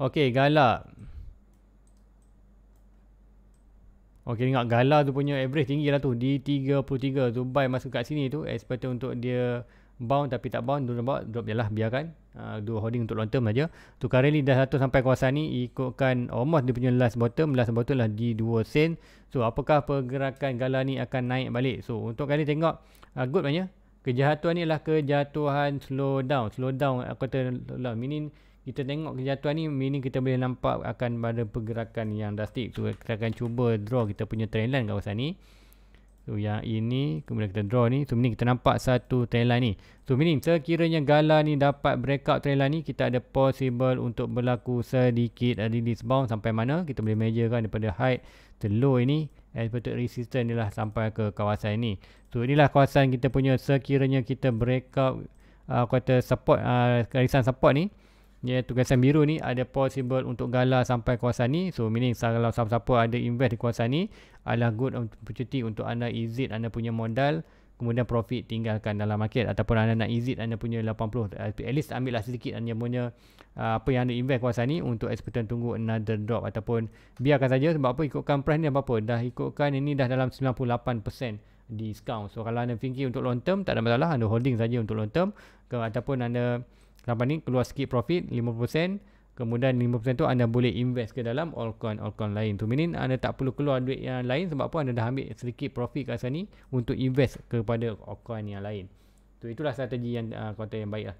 Okey, gala. Okey, tengok gala tu punya average tinggi lah tu. Di 33 tu buy masuk kat sini tu. Expected untuk dia bound tapi tak bound drop bawah drop jelah biarkan uh, dua holding untuk long term saja tukar rally dah satu sampai kawasan ni ikutkan almost dia punya last bottom last bottom lah di 2 sen so apakah pergerakan gala ni akan naik balik so untuk kali tengok uh, good banyak kejatuhan ni lah kejatuhan slow down, aku kata lah, meaning kita tengok kejatuhan ni meaning kita boleh nampak akan ada pergerakan yang drastic so kita akan cuba draw kita punya trend kawasan ni So, yang ini kemudian kita draw ni. So, kita nampak satu trend line ni. So, meaning sekiranya gala ni dapat breakout trend line ni, kita ada possible untuk berlaku sedikit release bound sampai mana. Kita boleh measure kan daripada height to low ini. Expected resistance ni lah sampai ke kawasan ini. So, inilah kawasan kita punya sekiranya kita breakout uh, kata support, uh, support ni ya yeah, tugasan biru ni ada possible untuk gala sampai kawasan ni so meaning kalau siapa-siapa ada invest di kawasan ni adalah good opportunity untuk anda exit anda punya modal kemudian profit tinggalkan dalam market ataupun anda nak exit anda punya 80 eh, at least ambillah sedikit anda punya uh, apa yang anda invest kawasan ni untuk expectant tunggu another drop ataupun biarkan saja sebab apa ikutkan price ni apa-apa dah ikutkan ini dah dalam 98% discount. So kalau anda fikir untuk long term tak ada masalah anda holding saja untuk long term ke ataupun anda Sampai ni keluar sikit profit 50% Kemudian 50% tu anda boleh invest ke dalam altcoin altcoin lain tu. Meaning anda tak perlu keluar duit yang lain sebab apa anda dah ambil sedikit profit kat ni untuk invest kepada altcoin yang lain. Tu itulah strategi yang uh, ah, kata yang baik lah.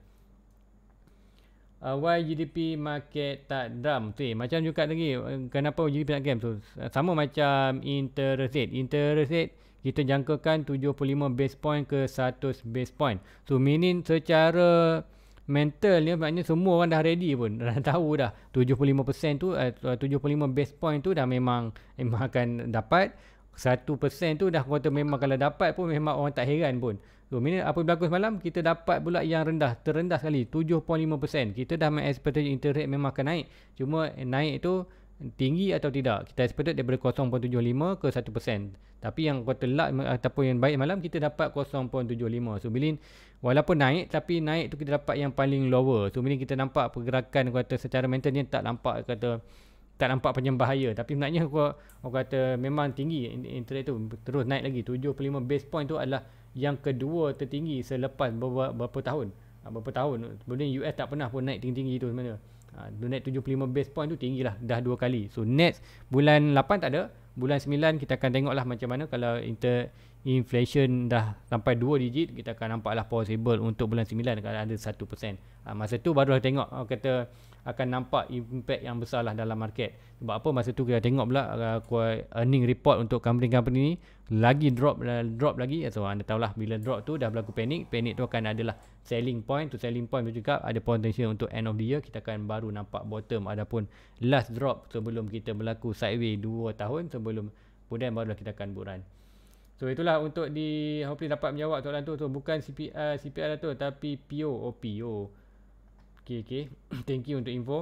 Uh, ah, why GDP market tak dump? Tui, eh, macam juga lagi, eh, kenapa GDP nak game tu? Sama macam interest rate. Interest rate kita jangkakan 75 base point ke 100 base point. So meaning secara mental ni maknanya semua orang dah ready pun dah (laughs) tahu dah 75% tu eh, uh, 75 base point tu dah memang (laughs) memang akan dapat 1% tu dah kata memang kalau dapat pun memang orang tak heran pun so bila apa berlaku semalam kita dapat pula yang rendah terendah sekali 7.5% kita dah expectation interest rate memang akan naik cuma naik tu tinggi atau tidak. Kita expected daripada 0.75 ke 1%. Tapi yang quarter luck ataupun yang baik malam kita dapat 0.75. So meaning walaupun naik tapi naik tu kita dapat yang paling lower. So meaning kita nampak pergerakan kuota secara mental ni tak nampak kata tak nampak macam bahaya tapi sebenarnya aku, aku kata memang tinggi interest tu terus naik lagi 75 base point tu adalah yang kedua tertinggi selepas beberapa, beberapa tahun beberapa ha, tahun sebelum US tak pernah pun naik tinggi-tinggi tu sebenarnya Uh, net 75 base point tu tinggi lah dah dua kali so next bulan 8 tak ada bulan 9 kita akan tengok lah macam mana kalau inter inflation dah sampai 2 digit kita akan nampak lah possible untuk bulan 9 kalau ada 1% uh, ha, masa tu baru lah tengok uh, kata akan nampak impact yang besar lah dalam market. Sebab apa masa tu kita tengok pula uh, uh, earning report untuk company-company ni lagi drop uh, drop lagi. So anda tahulah bila drop tu dah berlaku panic. Panic tu akan adalah selling point to selling point juga ada potential untuk end of the year kita akan baru nampak bottom ataupun last drop sebelum kita berlaku sideways 2 tahun sebelum kemudian barulah kita akan buran. So itulah untuk di hopefully dapat menjawab soalan tu. So bukan CPI uh, CPI lah tu tapi PO oh, PO. Oh. Okay, (coughs) okay. Thank you untuk info.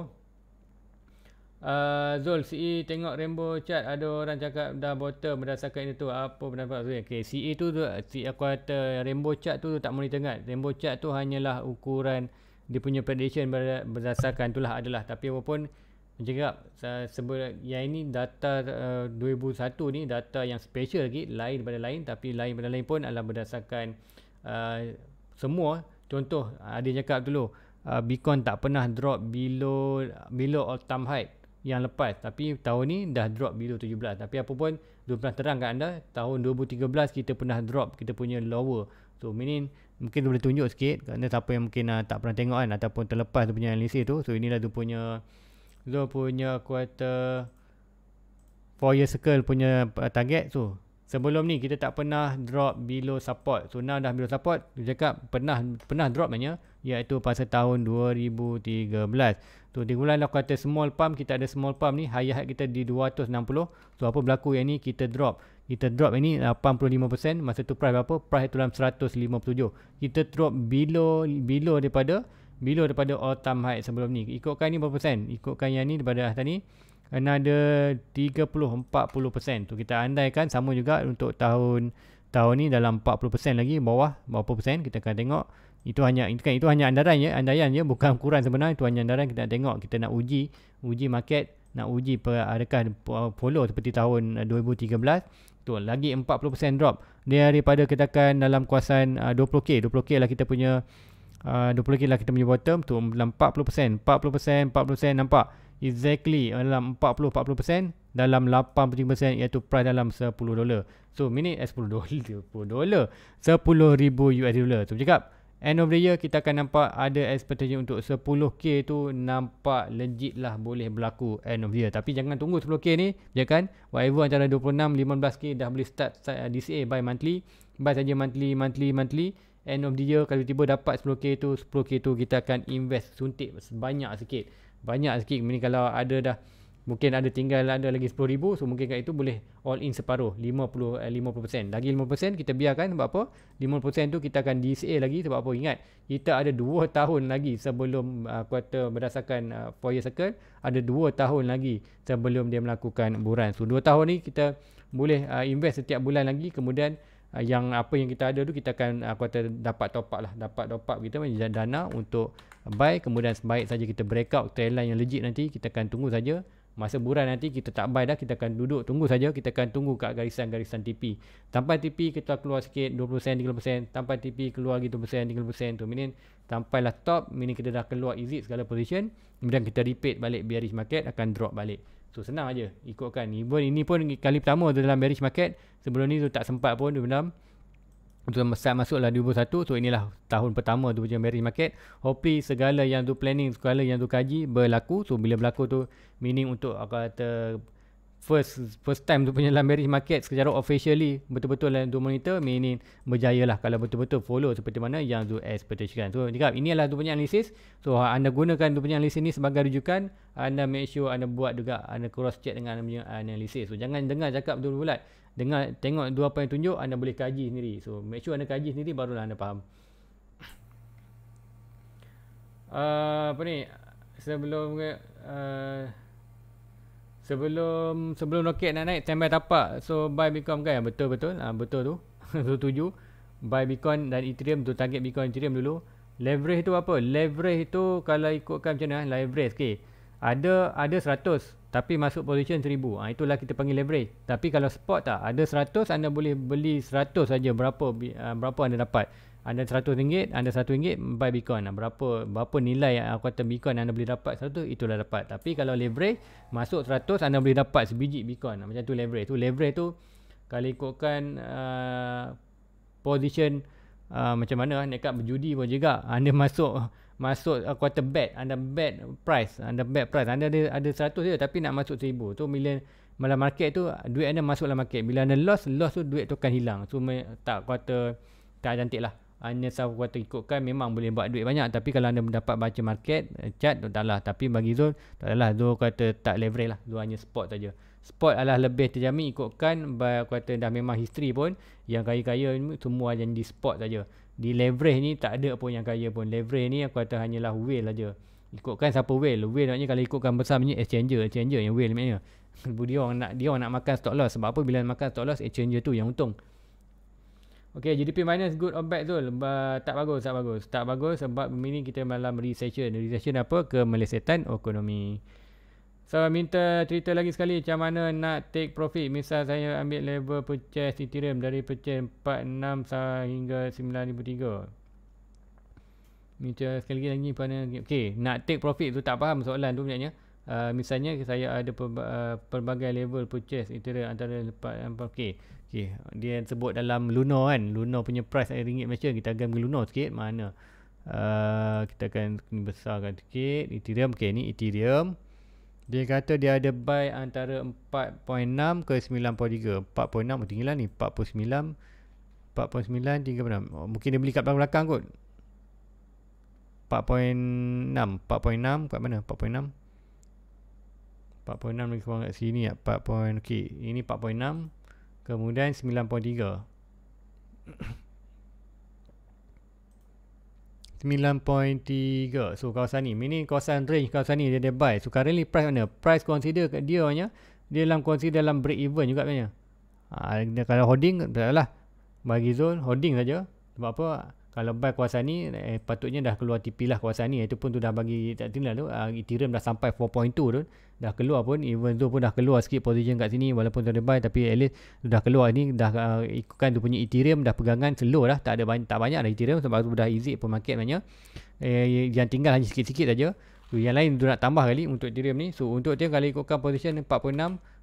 Uh, Zul, CE tengok rainbow chart. Ada orang cakap dah bottom berdasarkan itu. Apa pendapat Zul? Okay, CE tu, CE aku kata rainbow chart tu, tu tak boleh tengok. Rainbow chart tu hanyalah ukuran dia punya prediction berdasarkan itulah adalah. Tapi walaupun macam cakap, sebut, yang ini data uh, 2001 ni data yang special lagi. Lain daripada lain. Tapi lain daripada lain pun adalah berdasarkan uh, semua. Contoh, ada uh, yang cakap dulu uh, Bitcoin tak pernah drop below below all time high yang lepas tapi tahun ni dah drop below 17 tapi apa pun dua belas terang kat anda tahun 2013 kita pernah drop kita punya lower so meaning mungkin boleh tunjuk sikit kerana siapa yang mungkin uh, tak pernah tengok kan ataupun terlepas dia punya analisis tu so inilah dia punya dia punya quarter 4 year circle punya uh, target tu so, sebelum ni kita tak pernah drop below support. So now dah below support, dia cakap pernah pernah drop maknanya iaitu pasal tahun 2013. So 3 bulan lah kata small pump, kita ada small pump ni, high high kita di 260. So apa berlaku yang ni kita drop. Kita drop ini ni 85%, masa tu price berapa? Price tu dalam 157. Kita drop below below daripada below daripada all time high sebelum ni. Ikutkan ni berapa persen? Ikutkan yang ni daripada tadi? another 30 40% tu kita andaikan sama juga untuk tahun tahun ni dalam 40% lagi bawah berapa persen kita akan tengok itu hanya itu kan itu hanya andaran ya andaian ya bukan ukuran sebenarnya itu hanya andaran kita nak tengok kita nak uji uji market nak uji adakah follow seperti tahun 2013 eh, tu lagi 40% drop daripada kita akan dalam kuasaan 20k 20k lah kita punya 20k eh, lah kita punya bottom tu dalam 40% 40% 40% nampak exactly dalam 40-40% dalam 80% iaitu price dalam 10 dolar. So mini eh 10 dolar, 10 (laughs) dolar, 10 ribu US dollar. So cakap end of the year kita akan nampak ada expectation untuk 10k tu nampak legit lah boleh berlaku end of the year. Tapi jangan tunggu 10k ni, ya kan? Whatever antara 26-15k dah boleh start DCA uh, by monthly. Buy saja monthly, monthly, monthly. End of the year kalau tiba dapat 10k tu, 10k tu kita akan invest suntik sebanyak sikit banyak sikit ni kalau ada dah mungkin ada tinggal ada lagi ribu, so mungkin kat itu boleh all in separuh 50 50% eh, lagi 5% kita biarkan sebab apa 50% tu kita akan DSA lagi sebab apa ingat kita ada 2 (laughs) tahun lagi sebelum uh, ah, quarter berdasarkan 4 uh, ah, year cycle ada 2 tahun lagi sebelum dia melakukan buran so 2 tahun ni kita boleh uh, invest setiap bulan lagi kemudian uh, yang apa yang kita ada tu kita akan uh, quarter dapat top up lah dapat top up kita menjadi dana untuk buy kemudian sebaik saja kita breakout trendline yang legit nanti kita akan tunggu saja masa bulan nanti kita tak buy dah kita akan duduk tunggu saja kita akan tunggu kat garisan-garisan TP sampai TP kita keluar sikit 20% 30% sampai TP keluar lagi 20% 30% tu meaning sampailah top meaning kita dah keluar exit segala position kemudian kita repeat balik bearish market akan drop balik so senang aja ikutkan ini pun ini pun kali pertama dalam bearish market sebelum ni tu tak sempat pun 26 untuk masa masuklah 2021 so inilah tahun pertama tu punya bearish market hopefully segala yang tu planning segala yang tu kaji berlaku so bila berlaku tu meaning untuk aku kata first first time tu punya dalam bearish market secara officially betul-betul dalam tu monitor meaning berjaya lah kalau betul-betul follow seperti mana yang tu expectation kan so cakap ini adalah tu punya analisis so anda gunakan tu punya analisis ni sebagai rujukan anda make sure anda buat juga anda cross check dengan anda punya analisis so jangan dengar cakap betul-betul dengar tengok dua apa yang tunjuk anda boleh kaji sendiri so make sure anda kaji sendiri barulah anda faham uh, apa ni sebelum uh, sebelum sebelum roket nak naik tembak tapak so buy bitcoin kan betul betul uh, betul tu (laughs) so tuju buy bitcoin dan ethereum tu target bitcoin ethereum dulu leverage tu apa leverage tu kalau ikutkan macam mana leverage okey ada ada 100 tapi masuk position 1000 ha, ah, itulah kita panggil leverage tapi kalau spot tak ada 100 anda boleh beli 100 saja berapa uh, berapa anda dapat anda 100 ringgit anda 1 ringgit buy bitcoin ah, berapa berapa nilai yang aku kata bitcoin anda boleh dapat satu, itulah dapat tapi kalau leverage masuk 100 anda boleh dapat sebiji bitcoin macam tu leverage tu leverage tu kalau ikutkan uh, position uh, macam mana nak berjudi pun juga anda masuk masuk uh, quarter bet anda bet price anda bet price anda ada ada 100 dia tapi nak masuk 1000 tu million malam market tu duit anda masuk dalam market bila anda loss loss tu duit tu akan hilang so me, tak quarter tak cantik lah hanya satu quarter ikutkan memang boleh buat duit banyak tapi kalau anda mendapat baca market eh, chat tu taklah tapi bagi zone taklah zone kata tak leverage lah zone hanya spot saja spot adalah lebih terjamin ikutkan by quarter dah memang history pun yang kaya-kaya semua jadi spot saja di leverage ni tak ada pun yang kaya pun leverage ni aku kata hanyalah whale aja ikutkan siapa whale whale maknanya kalau ikutkan besar punya exchange, exchange yang whale maknanya (laughs) dia orang nak dia orang nak makan stock loss sebab apa bila makan stock loss exchange tu yang untung Okay, GDP minus good or bad tu tak bagus, tak bagus. Tak bagus sebab ini kita malam recession. Recession apa? Ke Kemelesetan ekonomi. So minta cerita lagi sekali macam mana nak take profit. Misal saya ambil level purchase Ethereum dari purchase 46 hingga 9003. Minta sekali lagi lagi pada okey, nak take profit tu tak faham soalan tu sebenarnya. Uh, misalnya saya ada perba- uh, pelbagai level purchase Ethereum antara lepas ah, okey. Okey, dia sebut dalam Luna kan. Luna punya price ada ringgit macam kita gam Luna sikit mana. Uh, kita akan besarkan sikit Ethereum okey ni Ethereum. Dia kata dia ada buy antara 4.6 ke 9.3. 4.6 tinggi lah ni. 49. 4.9, 3.6. Mungkin dia beli kat belakang-belakang kot. 4.6. 4.6 kat mana? 4.6. 4.6 lebih kurang kat sini ya. Lah. 4. Okey, ini 4.6. Kemudian 9.3. 9.3 so kawasan ni ini kawasan range kawasan ni dia dia buy so currently price mana price consider kat dia nya dia dalam consider dalam break even juga katanya ha, ah, kalau holding tak lah bagi zone holding saja sebab apa kalau buy kuasa ni eh, patutnya dah keluar TP lah kawasan ni itu pun tu dah bagi tak tinggal tu uh, Ethereum dah sampai 4.2 tu dah keluar pun even tu pun dah keluar sikit position kat sini walaupun tu buy tapi at least dah keluar ni dah uh, ikutkan tu punya Ethereum dah pegangan slow lah tak ada banyak tak banyak dah Ethereum sebab tu dah exit pun market banyak eh, yang tinggal hanya sikit-sikit saja tu yang lain tu nak tambah kali untuk Ethereum ni so untuk dia kalau ikutkan position 46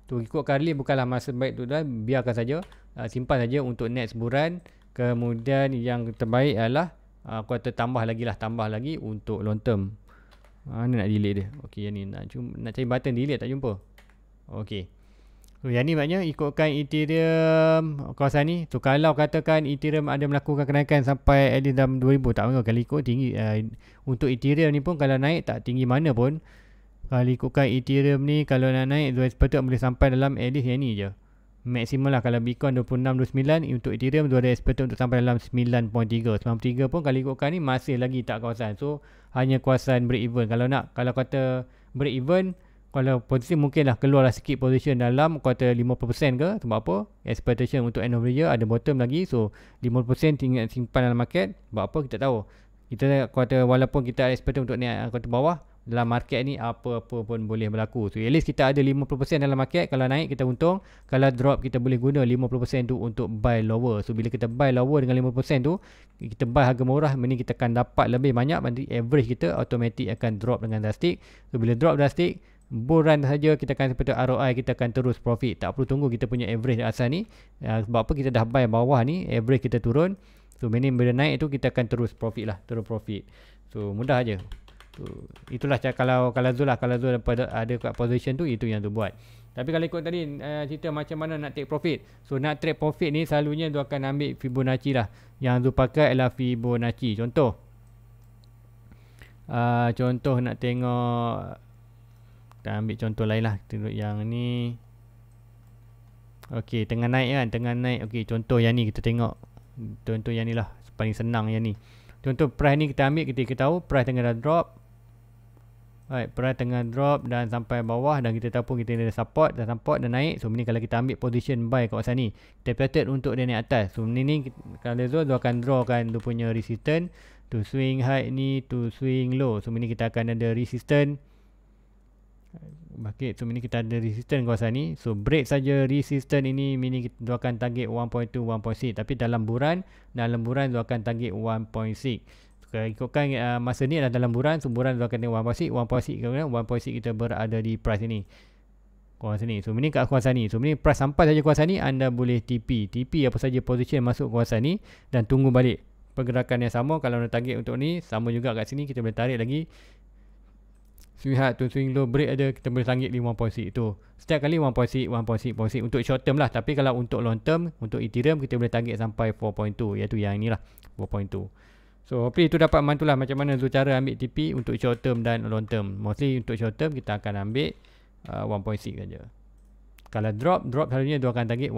tu ikut kali bukanlah masa baik tu dah biarkan saja uh, simpan saja untuk next bulan Kemudian yang terbaik ialah ah, aku kata tambah lagi lah tambah lagi untuk long term. Mana ah, nak delete dia? Okey yang ni nak cuma nak cari button delete tak jumpa. Okey. So yang ni maknanya ikutkan Ethereum kawasan ni. Tu so, kalau katakan Ethereum ada melakukan kenaikan sampai at least dalam 2000 tak mengapa kalau ikut tinggi uh, untuk Ethereum ni pun kalau naik tak tinggi mana pun kalau ikutkan Ethereum ni kalau nak naik 2 sepatut boleh sampai dalam at least yang ni je maksimum lah kalau Bitcoin 26.29 untuk Ethereum tu ada expected untuk sampai dalam 9.3 9.3 pun kalau ikutkan ni masih lagi tak kawasan so hanya kawasan break even kalau nak kalau kata break even kalau posisi mungkin lah keluar lah sikit position dalam quarter 50% ke sebab apa expectation untuk end of the year ada bottom lagi so 50% tinggal simpan dalam market sebab apa kita tahu kita kata walaupun kita expect untuk ni kuota bawah dalam market ni apa-apa pun boleh berlaku so at least kita ada 50% dalam market kalau naik kita untung kalau drop kita boleh guna 50% tu untuk buy lower so bila kita buy lower dengan 50% tu kita buy harga murah ini kita akan dapat lebih banyak nanti average kita automatic akan drop dengan drastic so bila drop drastic Boran saja kita akan seperti ROI kita akan terus profit tak perlu tunggu kita punya average asal ni ah, sebab apa kita dah buy bawah ni average kita turun so meaning bila naik tu kita akan terus profit lah terus profit so mudah aja tu itulah kalau kalau tu lah kalau tu ada, ada kat position tu itu yang tu buat tapi kalau ikut tadi uh, cerita macam mana nak take profit so nak trade profit ni selalunya tu akan ambil Fibonacci lah yang tu pakai ialah Fibonacci contoh uh, contoh nak tengok kita ambil contoh lain lah tengok yang ni ok tengah naik kan tengah naik ok contoh yang ni kita tengok contoh yang ni lah paling senang yang ni contoh price ni kita ambil ketika kita tahu price tengah dah drop Right, price tengah drop dan sampai bawah dan kita tahu pun kita ada support dan support dan naik. So ini kalau kita ambil position buy kat kawasan ni, kita plotted untuk dia naik atas. So ini ni kalau dia dia akan kan. dia punya resistance to swing high ni to swing low. So ini kita akan ada resistance Okay, so ini kita ada resistance kawasan ni So break saja resistance ini Meaning dia akan target 1.2, 1.6 Tapi dalam buran Dalam buran dia akan target 1.6 kalau ikutkan uh, masa ni adalah dalam buran sumburan dalam kena 1.6 1.6 kemudian 1.6 kita berada di price ni kuasa ni so ini kat kuasa ni so ini price sampai saja kuasa ni anda boleh TP TP apa saja position masuk kuasa ni dan tunggu balik pergerakan yang sama kalau nak target untuk ni sama juga kat sini kita boleh tarik lagi Sihat tu swing low break ada kita boleh sanggit 5.6 tu. Setiap kali 1.6, 1.6, 1.6 untuk short term lah. Tapi kalau untuk long term, untuk Ethereum kita boleh target sampai 4.2 iaitu yang lah 4.2. So hopefully itu dapat lah. macam mana tu cara ambil TP untuk short term dan long term. Mostly untuk short term kita akan ambil uh, 1.6 saja. Kalau drop, drop selalunya dia akan target 1.2.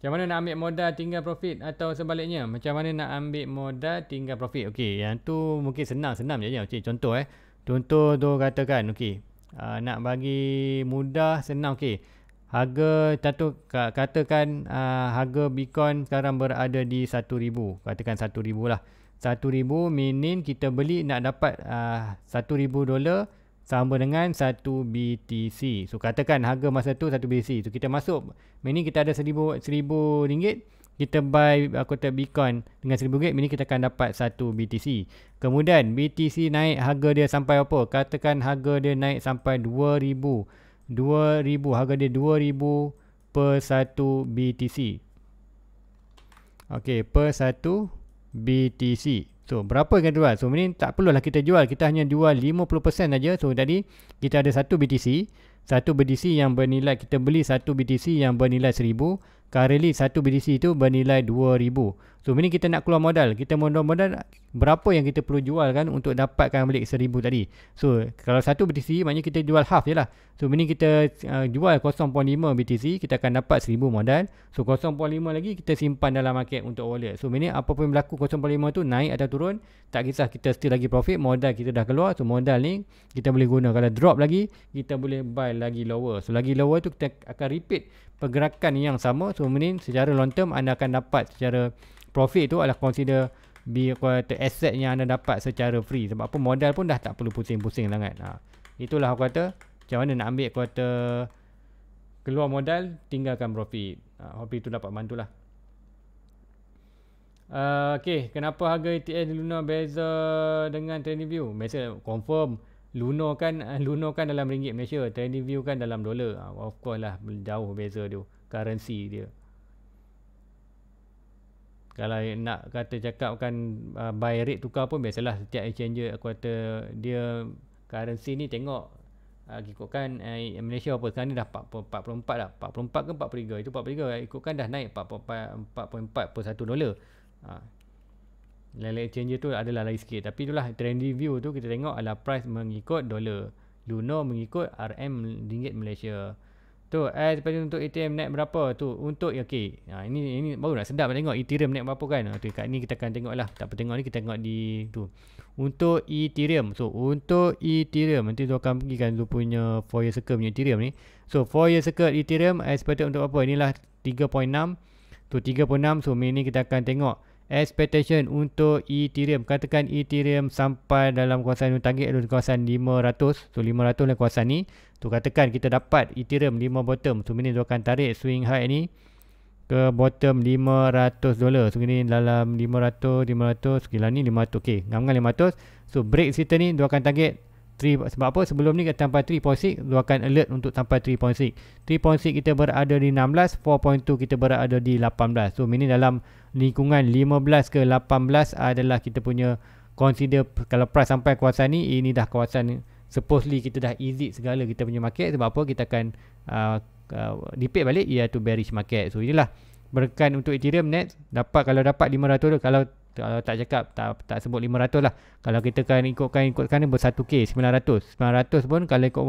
Macam mana nak ambil modal tinggal profit atau sebaliknya? Macam mana nak ambil modal tinggal profit? Okey, yang tu mungkin senang-senang je. Okay, contoh eh. Contoh tu katakan, okey. Uh, nak bagi mudah, senang. Okey harga tatu katakan uh, harga Bitcoin sekarang berada di 1000 katakan 1000 lah 1000 meaning kita beli nak dapat uh, ah, 1000 dolar sama dengan 1 BTC so katakan harga masa tu 1 BTC so kita masuk meaning kita ada 1000 1000 ringgit kita buy aku tak Bitcoin dengan 1000 ringgit meaning kita akan dapat 1 BTC kemudian BTC naik harga dia sampai apa katakan harga dia naik sampai 2000 2000 harga dia 2000 per 1 BTC. Okey, per 1 BTC. So, berapa kita jual? So, ini tak perlulah kita jual. Kita hanya jual 50% saja. So, tadi kita ada 1 BTC. 1 BTC yang bernilai, kita beli 1 BTC yang bernilai 1000. Currently, 1 BTC itu bernilai 2000. So, ini kita nak keluar modal. Kita modal-modal berapa yang kita perlu jual kan untuk dapatkan balik seribu tadi. So kalau satu BTC maknanya kita jual half je lah. So ini kita uh, jual 0.5 BTC kita akan dapat seribu modal. So 0.5 lagi kita simpan dalam market untuk wallet. So ini apa pun berlaku 0.5 tu naik atau turun tak kisah kita still lagi profit modal kita dah keluar. So modal ni kita boleh guna. Kalau drop lagi kita boleh buy lagi lower. So lagi lower tu kita akan repeat pergerakan yang sama. So ini secara long term anda akan dapat secara profit tu adalah consider kata aset yang anda dapat secara free sebab apa modal pun dah tak perlu pusing-pusing sangat ha. itulah aku kata macam mana nak ambil kata keluar modal tinggalkan profit ha, hope itu dapat bantulah uh, ah, Okay, kenapa harga ETF Luna beza dengan TradingView? Biasa confirm Luna kan (laughs) Luna kan dalam ringgit Malaysia, TradingView kan dalam dolar. Ha, ah, of course lah jauh beza dia currency dia kalau nak kata cakapkan uh, buy rate tukar pun biasalah setiap exchanger aku kata dia currency ni tengok uh, ikutkan uh, Malaysia apa sekarang ni dah 44, 44 dah 44 ke 43 itu 43 eh, ikutkan dah naik 4.4 4.4 per satu dolar ha. lain-lain exchanger tu adalah lain sikit tapi itulah trendy view tu kita tengok adalah price mengikut dolar Luno mengikut RM ringgit Malaysia Tu eh sebab untuk Ethereum naik berapa tu untuk ya okey. Ha ini ini baru nak sedap nak tengok Ethereum naik berapa kan. Okey ha, kat ni kita akan tengok lah. Tak apa tengok ni kita tengok di tu. Untuk Ethereum. So untuk Ethereum nanti tu akan pergi kan tu punya four year circle punya Ethereum ni. So four year circle Ethereum expected eh, untuk apa? Inilah 3.6. Tu 3.6 so main kita akan tengok expectation untuk Ethereum. Katakan Ethereum sampai dalam kawasan utangik atau kawasan 500. So 500 lah kawasan ni. Tu so, katakan kita dapat Ethereum 5 bottom. So ini dia akan tarik swing high ni ke bottom 500 dolar. So ini dalam 500, 500. Sekilan ni 500. Okay. Ngam-ngam 500. So break cerita ni dia akan target 3, sebab apa sebelum ni kat tampai 3.6 keluarkan alert untuk tampai 3.6 3.6 kita berada di 16 4.2 kita berada di 18 so ini dalam lingkungan 15 ke 18 adalah kita punya consider kalau price sampai kawasan ni ini dah kawasan ni supposedly kita dah easy segala kita punya market sebab apa kita akan uh, uh, dipik balik iaitu bearish market so inilah berkan untuk Ethereum next dapat kalau dapat 500 kalau kalau eh, tak cakap tak tak sebut 500 lah kalau kita kan ikutkan ikutkan ni ber 1k 900 900 pun kalau ikut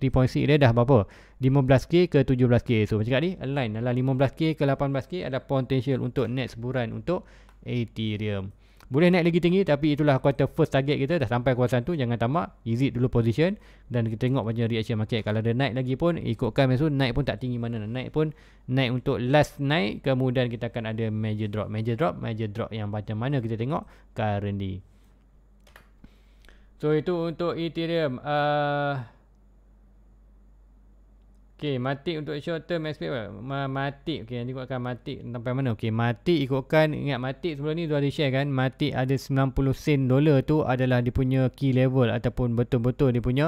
1.3.6 dia dah berapa 15k ke 17k so macam cakap ni align dalam 15k ke 18k ada potential untuk next seburan untuk Ethereum boleh naik lagi tinggi tapi itulah quarter first target kita dah sampai kawasan tu jangan tamak exit dulu position dan kita tengok macam reaction market kalau dia naik lagi pun ikutkan mesu naik pun tak tinggi mana naik pun naik untuk last naik kemudian kita akan ada major drop major drop major drop yang macam mana kita tengok currently So itu untuk Ethereum uh, Okey, mati untuk short term aspect apa? Mati. Okey, nanti akan mati. sampai mana. Okey, mati ikutkan. Ingat mati sebelum ni tu ada share kan. Mati ada 90 sen dolar tu adalah dia punya key level ataupun betul-betul dia punya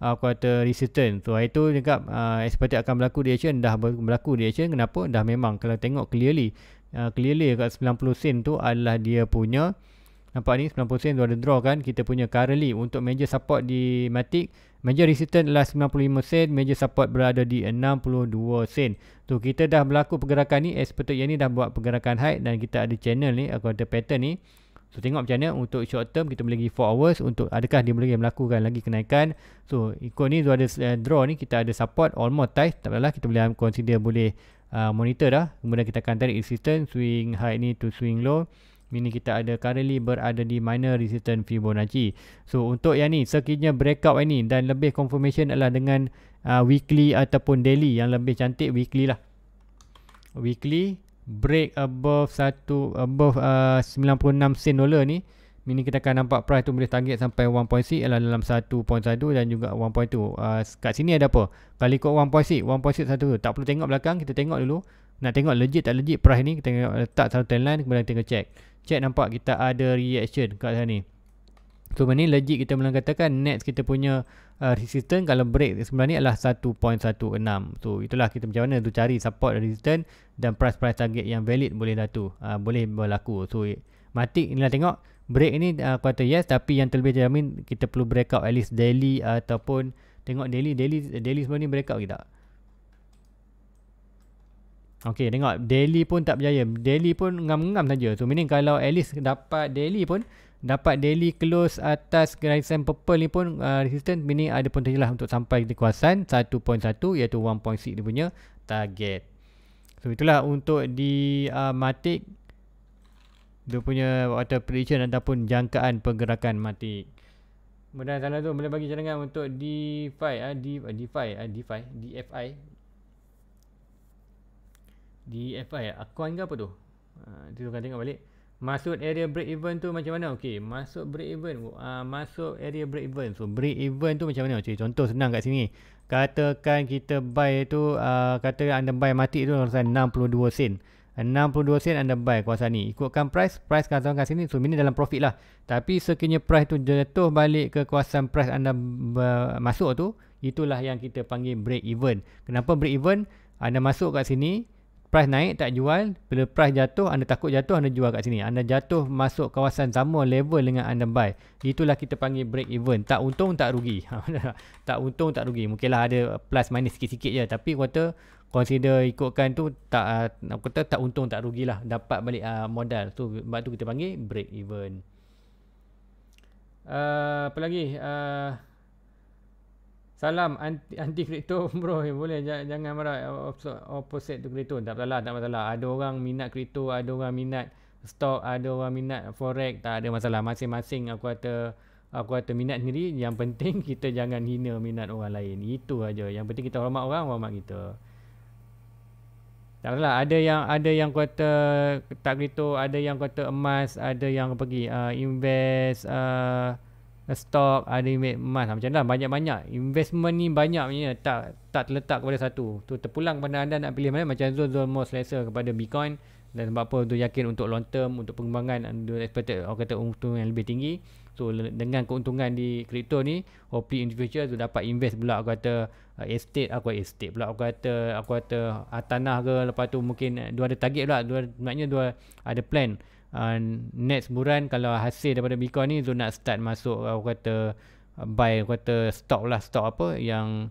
uh, quarter resistance. So, itu juga uh, expected akan berlaku reaction. Dah berlaku reaction. Kenapa? Dah memang. Kalau tengok clearly. Uh, clearly kat 90 sen tu adalah dia punya uh, Nampak ni 90 sen ada draw kan kita punya currently untuk major support di Matic major resistance adalah 95 sen major support berada di 62 sen. Tu kita dah berlaku pergerakan ni expected eh, yang ni dah buat pergerakan high dan kita ada channel ni aku ada pattern ni. So tengok macam mana untuk short term kita boleh give 4 hours untuk adakah dia boleh melakukan lagi kenaikan. So ikut ni dua ada uh, draw ni kita ada support almost tight tak apalah kita boleh consider boleh uh, monitor dah. Kemudian kita akan tarik resistance swing high ni to swing low. Mini kita ada currently berada di minor resistance Fibonacci. So untuk yang ni sekiranya breakout ini dan lebih confirmation adalah dengan uh, weekly ataupun daily yang lebih cantik weekly lah. Weekly break above satu above uh, 96 sen dolar ni Mini kita akan nampak price tu boleh target sampai 1.6 adalah dalam 1.1 dan juga 1.2. Uh, kat sini ada apa? Kalau ikut 1.6, 1.6 satu tu. Tak perlu tengok belakang, kita tengok dulu. Nak tengok legit tak legit price ni, kita tengok letak satu trendline kemudian tengok check. Check nampak kita ada reaction kat sini ni. So, ni legit kita boleh katakan next kita punya uh, resistance kalau break sebenarnya adalah 1.16. So, itulah kita macam mana tu cari support dan resistance dan price-price target yang valid boleh lah tu. Uh, boleh berlaku. So, matik inilah tengok. Break ni uh, kata yes tapi yang terlebih jamin kita perlu breakout at least daily uh, ataupun tengok daily. Daily daily sebenarnya breakout ke tak? Okay tengok daily pun tak berjaya Daily pun ngam-ngam saja So meaning kalau at least dapat daily pun Dapat daily close atas Grandstand purple ni pun uh, resistance Meaning ada pun terjelah untuk sampai di kawasan 1.1 iaitu 1.6 dia punya target So itulah untuk di uh, matik Dia punya water prediction ataupun jangkaan pergerakan matik Kemudian sana tu boleh bagi cadangan untuk DeFi, ah, uh, DeFi, uh, ah, DeFi, uh, DeFi, DeFi, DeFi DFI Aquan ke apa tu? Ha, ah, tu kan tengok balik. Masuk area break even tu macam mana? Okey, masuk break even. Uh, masuk area break even. So break even tu macam mana? Okay, contoh senang kat sini. Katakan kita buy tu uh, kata anda buy mati tu kawasan 62 sen. 62 sen anda buy kuasa ni. Ikutkan price, price kawasan kat sini. So ini dalam profit lah. Tapi sekiranya price tu jatuh balik ke kawasan price anda uh, masuk tu, itulah yang kita panggil break even. Kenapa break even? Anda masuk kat sini, price naik tak jual bila price jatuh anda takut jatuh anda jual kat sini anda jatuh masuk kawasan sama level dengan anda buy itulah kita panggil break even tak untung tak rugi (laughs) tak untung tak rugi mungkinlah ada plus minus sikit-sikit je tapi kuota consider ikutkan tu tak ah, aku kata tak untung tak rugilah dapat balik uh, modal tu sebab kita panggil break even uh, apa lagi uh, Salam anti anti kripto (laughs) bro boleh jangan marah opposite tu kripto tak masalah tak masalah ada orang minat kripto ada orang minat stock ada orang minat forex tak ada masalah masing-masing aku kata aku kata minat sendiri yang penting (laughs) kita jangan hina minat orang lain itu aja yang penting kita hormat orang hormat kita tak masalah ada yang ada yang kata tak kripto ada yang kata emas ada yang pergi uh, invest uh, stock, ada emas ha, macam mana banyak-banyak. Investment ni banyak ni tak tak terletak kepada satu. Tu terpulang kepada anda nak pilih mana macam zone zone most lesser kepada Bitcoin dan sebab apa tu yakin untuk long term untuk pengembangan anda expected orang kata untung yang lebih tinggi. So dengan keuntungan di kripto ni hopefully in the future tu dapat invest pula aku kata uh, estate aku estate pula aku kata aku kata uh, tanah ke lepas tu mungkin eh, dua ada target pula dua maknanya dua ada plan uh, ah, next bulan kalau hasil daripada Bitcoin ni Zul nak start masuk aku ah, kata ah, buy aku kata stop lah stop apa yang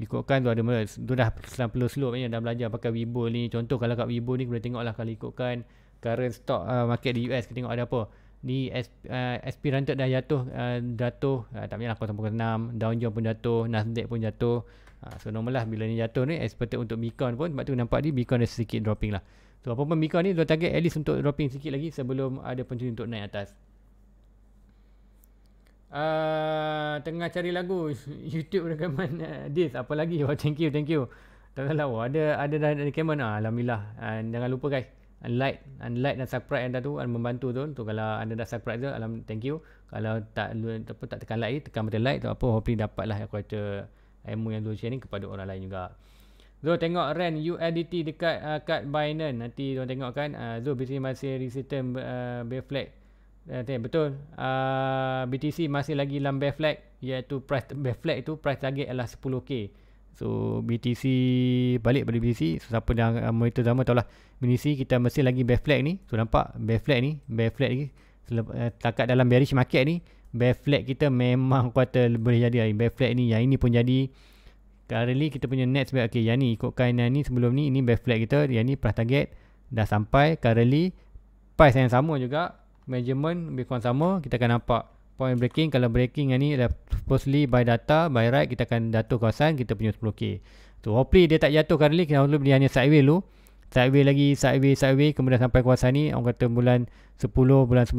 ikutkan tu ada tu dah 90 slope ni dah belajar pakai Wibo ni contoh kalau kat Wibo ni boleh tengok lah kalau ikutkan current stock uh, market di US kita tengok ada apa ni SP, uh, SP dah jatuh uh, jatuh uh, tak payahlah kosong pukul 6 jump pun jatuh Nasdaq pun jatuh uh, so normal lah bila ni jatuh ni expected untuk Bitcoin pun sebab tu nampak ni Bitcoin dah sedikit dropping lah So apa-apa Mika ni dua target at least untuk dropping sikit lagi sebelum ada pencuri untuk naik atas. Uh, tengah cari lagu (laughs) YouTube rekaman uh, eh, this apa lagi oh, thank you thank you tak salah oh, ada ada dah ada rekaman ah, alhamdulillah and ah, jangan lupa guys and like and like dan subscribe anda tu and ah, membantu tu tu kalau anda dah subscribe tu alham thank you kalau tak apa tak tekan like tekan butang like tu apa hopefully dapatlah aku kata ilmu yang dua share kepada orang lain juga Zul tengok rent UDT dekat uh, kat Binance nanti tuan tengok kan uh, Zul BTC masih resistant uh, bear flag uh, betul uh, BTC masih lagi dalam bear flag iaitu price bear flag tu price target adalah 10k so BTC balik pada BTC so, siapa yang uh, monitor zaman tahulah BTC kita masih lagi bear flag ni so, nampak bear flag ni bear flag lagi Selepas, uh, dalam bearish market ni bear flag kita memang kuat boleh jadi bear flag ni yang ini pun jadi currently kita punya net sebab okay, yang ni ikut kainan ni sebelum ni ini bear flag kita yang ni price target dah sampai currently price yang sama juga measurement lebih kurang sama kita akan nampak point breaking kalau breaking yang ni supposedly by data by right kita akan jatuh kawasan kita punya 10k so hopefully dia tak jatuh currently kita dulu dia hanya sideways dulu sideways lagi sideways sideways kemudian sampai kawasan ni orang kata bulan 10 bulan 9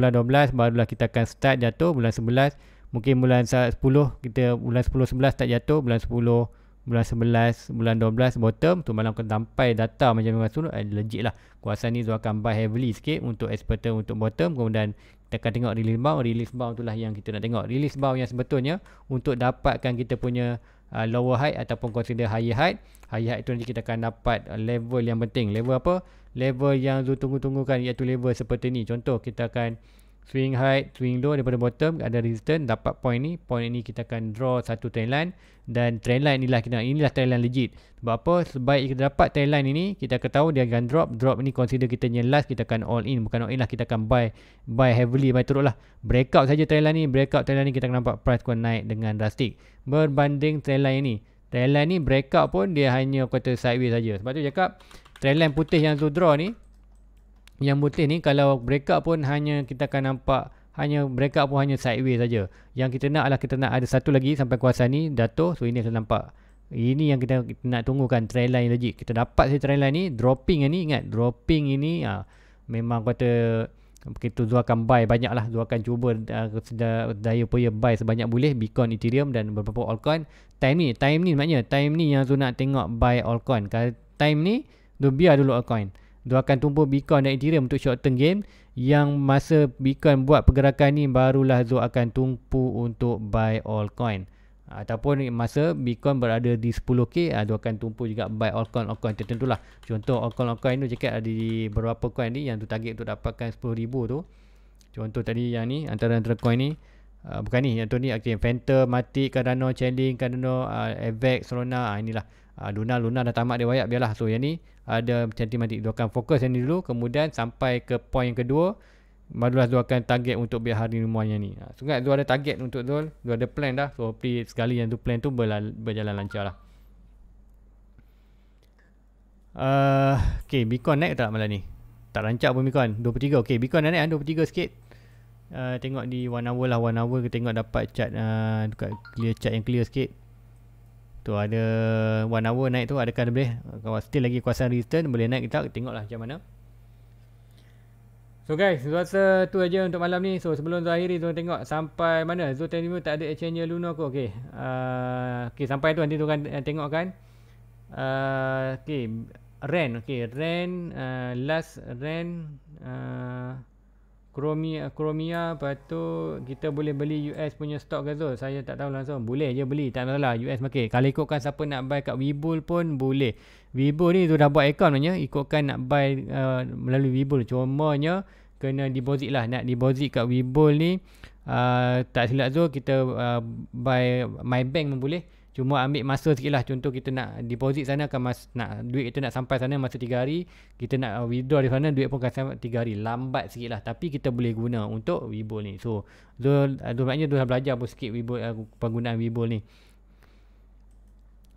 12 barulah kita akan start jatuh bulan 11 mungkin bulan 10 kita bulan 10 11 tak jatuh bulan 10 bulan 11, bulan 12 bottom tu malam akan sampai data macam yang rasul eh, legit lah kuasa ni Zul akan buy heavily sikit untuk expectation untuk bottom kemudian kita akan tengok release bound release bound tu lah yang kita nak tengok release bound yang sebetulnya untuk dapatkan kita punya uh, lower height ataupun consider higher height higher height tu nanti kita akan dapat uh, level yang penting level apa level yang Zul tunggu-tunggukan iaitu level seperti ni contoh kita akan swing high, swing low daripada bottom ada resistance dapat point ni. Point ni kita akan draw satu trend line dan trend line inilah kita inilah trend line legit. Sebab apa? Sebaik kita dapat trend line ini, kita akan tahu dia akan drop. Drop ni consider kita yang last kita akan all in bukan all in lah kita akan buy buy heavily buy teruk lah. Breakout saja trend line ni, breakout trend line ni kita akan nampak price kuat naik dengan drastic berbanding trend line ni. Trend line ni breakout pun dia hanya kata sideways saja. Sebab tu cakap trend line putih yang tu draw ni yang butir ni kalau break pun hanya kita akan nampak hanya break pun hanya sideways saja. Yang kita nak adalah kita nak ada satu lagi sampai kuasa ni datuh. So ini akan nampak. Ini yang kita, kita nak tunggukan trend line lagi. Kita dapat si trend line ni dropping ni ingat dropping ini ha, memang kata kita dua akan buy banyak lah. akan cuba uh, daya upaya buy sebanyak boleh Bitcoin, Ethereum dan beberapa altcoin. Time ni, time ni maknanya time ni yang Zul nak tengok buy altcoin. Kalau Time ni, Zul biar dulu altcoin dia akan tumpu Bitcoin dan Ethereum untuk short term game yang masa Bitcoin buat pergerakan ni barulah Zo akan tumpu untuk buy all coin ataupun masa Bitcoin berada di 10k ah dia akan tumpu juga buy all coin all coin tertentu lah contoh all coin all coin tu cakap ada di beberapa coin ni yang tu target untuk dapatkan 10000 tu contoh tadi yang ni antara antara coin ni uh, bukan ni yang tu ni aktif okay, Phantom, Matic, Cardano, Chainlink, Cardano, uh, Avex, Solana uh, inilah Uh, ah, Luna Luna dah tamat dia wayak biarlah so yang ni ada uh, cantik mati dua akan fokus yang ni dulu kemudian sampai ke point yang kedua barulah dua akan target untuk biar hari rumah yang ni uh, so kan ada target untuk tu. dia ada plan dah so hopefully sekali yang tu plan tu berjalan lancar lah uh, ok Bitcoin naik tak malam ni tak lancar pun Bitcoin 23 ok Bitcoin naik uh, 23 sikit uh, tengok di one hour lah one hour kita tengok dapat chart uh, dekat clear chart yang clear sikit tu ada one hour naik tu adakah boleh kalau still lagi kuasa return boleh naik kita tengoklah macam mana So guys, Zul rasa tu aja untuk malam ni. So sebelum Zul akhiri, Zul tengok sampai mana. Zul tengok tak ada exchange Luna aku. Okay. Uh, okay, sampai tu nanti Zul akan tengok kan. Eh, uh, okay, Ren. Okay, Ren. Uh, last Ren. Uh, Chromia, Chromia patut kita boleh beli US punya stock ke tu. Saya tak tahu langsung. Boleh je beli. Tak tahu lah US market. Kalau ikutkan siapa nak buy kat Webull pun boleh. Webull ni tu dah buat account namanya. Ikutkan nak buy uh, melalui Webull. Cumanya kena deposit lah. Nak deposit kat Webull ni uh, tak silap tu kita uh, buy my pun boleh. Cuma ambil masa sikit lah Contoh kita nak deposit sana akan mas, nak Duit kita nak sampai sana masa 3 hari Kita nak uh, withdraw di sana Duit pun akan sampai 3 hari Lambat sikit lah Tapi kita boleh guna untuk Webull ni So Zul, uh, Zul maknanya Zul dah belajar pun sikit Webull, uh, Penggunaan Webull ni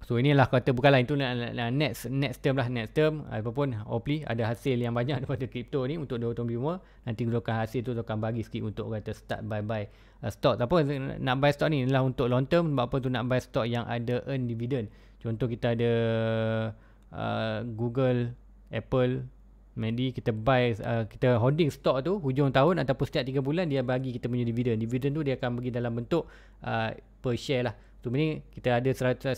So inilah kata bukanlah itu next next term lah next term apapun hopefully ada hasil yang banyak (laughs) daripada crypto ni untuk dia tahun lima nanti gunakan hasil tu akan bagi sikit untuk kata start buy buy uh, stock. Apa nak buy stock ni adalah untuk long term sebab apa tu nak buy stock yang ada earn dividend. Contoh kita ada uh, Google, Apple, Medi kita buy uh, kita holding stock tu hujung tahun ataupun setiap 3 bulan dia bagi kita punya dividend. Dividend tu dia akan bagi dalam bentuk uh, per share lah tu mesti kita ada 100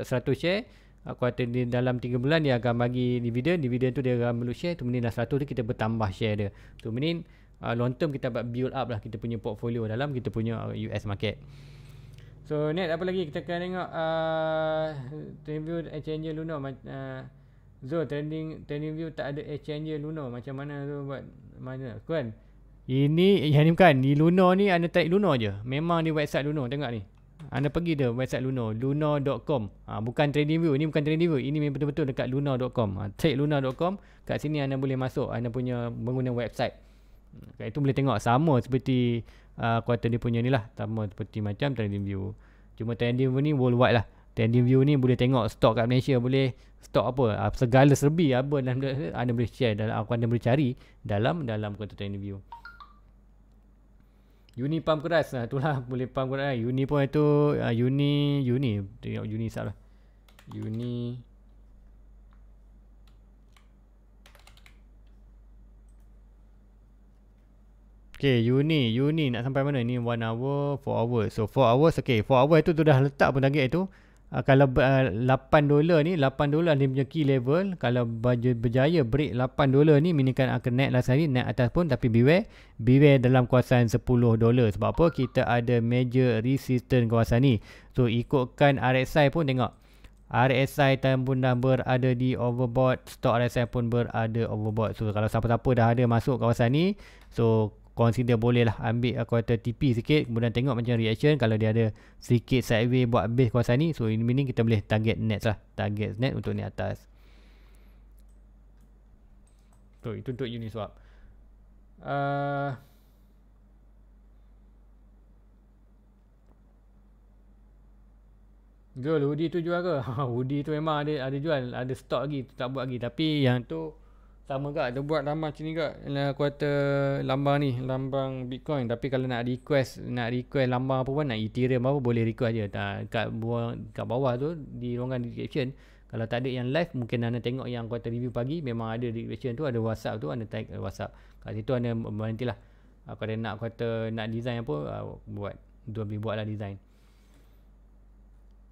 100 100 share aku kata di dalam 3 bulan dia akan bagi dividen dividen tu dia akan melu share tu mesti dah 100 tu kita bertambah share dia tu mesti uh, long term kita buat build up lah kita punya portfolio dalam kita punya US uh, market so next apa lagi kita akan tengok uh, trend view exchange Luna uh, Zul trending trending view tak ada exchange Luna macam mana tu buat mana kan ini yang ni bukan ni Luna ni ada tak Luna je memang ni website Luna tengok ni anda pergi dia website Luna Luna.com Ha, bukan View ini bukan Trading View Ini memang betul-betul dekat Luna.com Ha, Luna.com kat sini anda boleh masuk. Anda punya menggunakan website. Kat hmm, itu boleh tengok sama seperti uh, kuartal dia punya ni lah. Sama seperti macam Trading View Cuma Trading View ni worldwide lah. Trading View ni boleh tengok stok kat Malaysia. Boleh stok apa, uh, segala serbi apa. dan (laughs) Anda boleh share, dalam, anda boleh cari dalam dalam Trading View uni pam keras lah tu lah (laughs) boleh pam keras kan. uni pun itu uh, uni uni tengok uni sah lah uni Okay, uni, uni nak sampai mana? ni? 1 hour, 4 hours. So, 4 hours, okay. 4 hours tu, tu dah letak pun target tu uh, kalau uh, ah, 8 dolar ni 8 dolar dia punya key level kalau baju berjaya break 8 dolar ni minikan akan naik last hari naik atas pun tapi beware beware dalam kawasan 10 dolar sebab apa kita ada major resistance kawasan ni so ikutkan RSI pun tengok RSI time pun dah berada di overbought stock RSI pun berada overbought so kalau siapa-siapa dah ada masuk kawasan ni so consider boleh lah ambil quarter TP sikit kemudian tengok macam reaction kalau dia ada sedikit sideway buat base kuasa ni so ini meaning kita boleh target net lah target net untuk ni atas so itu untuk Uniswap uh, Girl, Woody tu jual ke? (laughs) Woody tu memang ada ada jual, ada stok lagi, tak buat lagi. Tapi yang tu, sama gak dia buat lambang sini kak. uh, quarter lambang ni lambang bitcoin tapi kalau nak request nak request lambang apa pun nak ethereum apa boleh request je tak kat buang kat bawah tu di ruangan description kalau tak ada yang live mungkin anda tengok yang quarter review pagi memang ada di description tu ada whatsapp tu anda tag eh, whatsapp kat situ anda berhentilah uh, kalau nak quarter nak design apa uh, buat dua boleh buatlah design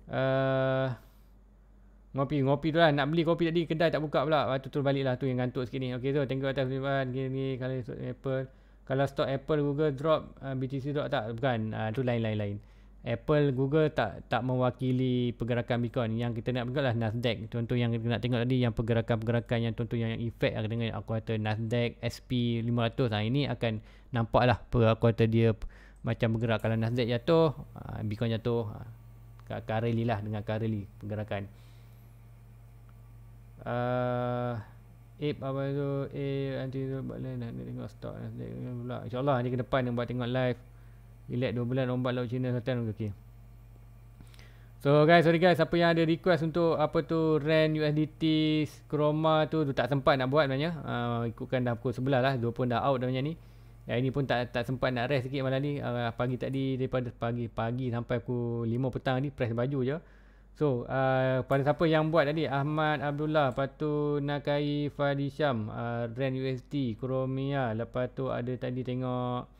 uh, Ngopi, ngopi tu lah. Nak beli kopi tadi, kedai tak buka pula. Lepas tu tu balik lah tu yang ngantuk sikit ni. Okay tu, so, tengok atas perlibatan. Gini, gini, kalau stok Apple. Kalau stok Apple, Google drop, uh, BTC drop tak? Bukan. Uh, tu lain-lain-lain. Apple, Google tak tak mewakili pergerakan Bitcoin. Yang kita nak tengok lah Nasdaq. Contoh yang kita nak tengok tadi, yang pergerakan-pergerakan yang contoh yang, yang efek yang dengan aku kata Nasdaq, SP500. Ha, ah, ini akan nampak lah per aku kata dia macam bergerak. Kalau Nasdaq jatuh, uh, Bitcoin jatuh. Uh, Kareli lah dengan Kareli Pergerakan uh, Ape apa itu A nanti tu boleh Nanti tengok stok lah. nanti pula insyaallah nanti ke depan nak buat tengok live relax 2 bulan rombak laut China selatan okey So guys, sorry guys, siapa yang ada request untuk apa tu RAN USDT Chroma tu, tu tak sempat nak buat sebenarnya. Uh, ikutkan dah pukul sebelah lah, dua pun dah out dah macam ni. Yang ini pun tak tak sempat nak rest sikit malam ni. Uh, pagi tadi, daripada pagi pagi sampai pukul 5 petang ni, press baju je. So uh, pada siapa yang buat tadi Ahmad Abdullah lepas tu Nakai Fadisham uh, Ren UST Kromia lepas tu ada tadi tengok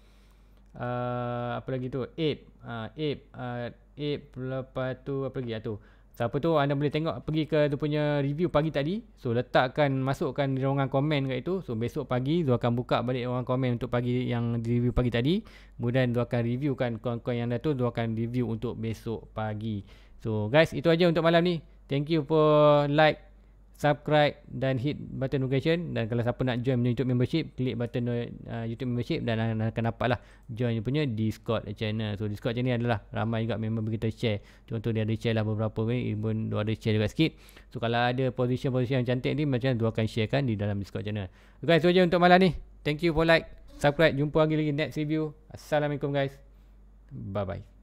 uh, apa lagi tu Ape uh, Ape uh, Ape lepas tu apa lagi ah, tu Siapa tu anda boleh tengok pergi ke tu punya review pagi tadi So letakkan masukkan di ruangan komen kat itu So besok pagi tu akan buka balik ruangan komen untuk pagi yang di review pagi tadi Kemudian tu akan review kan kawan-kawan yang dah tu tu akan review untuk besok pagi So guys itu aja untuk malam ni Thank you for like Subscribe dan hit button notification Dan kalau siapa nak join YouTube membership Klik button uh, YouTube membership Dan anda akan dapat lah Join punya Discord channel So Discord channel ni adalah Ramai juga member kita share Contoh dia ada share lah beberapa ni Even dia ada share juga sikit So kalau ada position-position yang cantik ni Macam tu akan sharekan di dalam Discord channel so, Guys itu aja untuk malam ni Thank you for like Subscribe Jumpa lagi lagi next review Assalamualaikum guys Bye-bye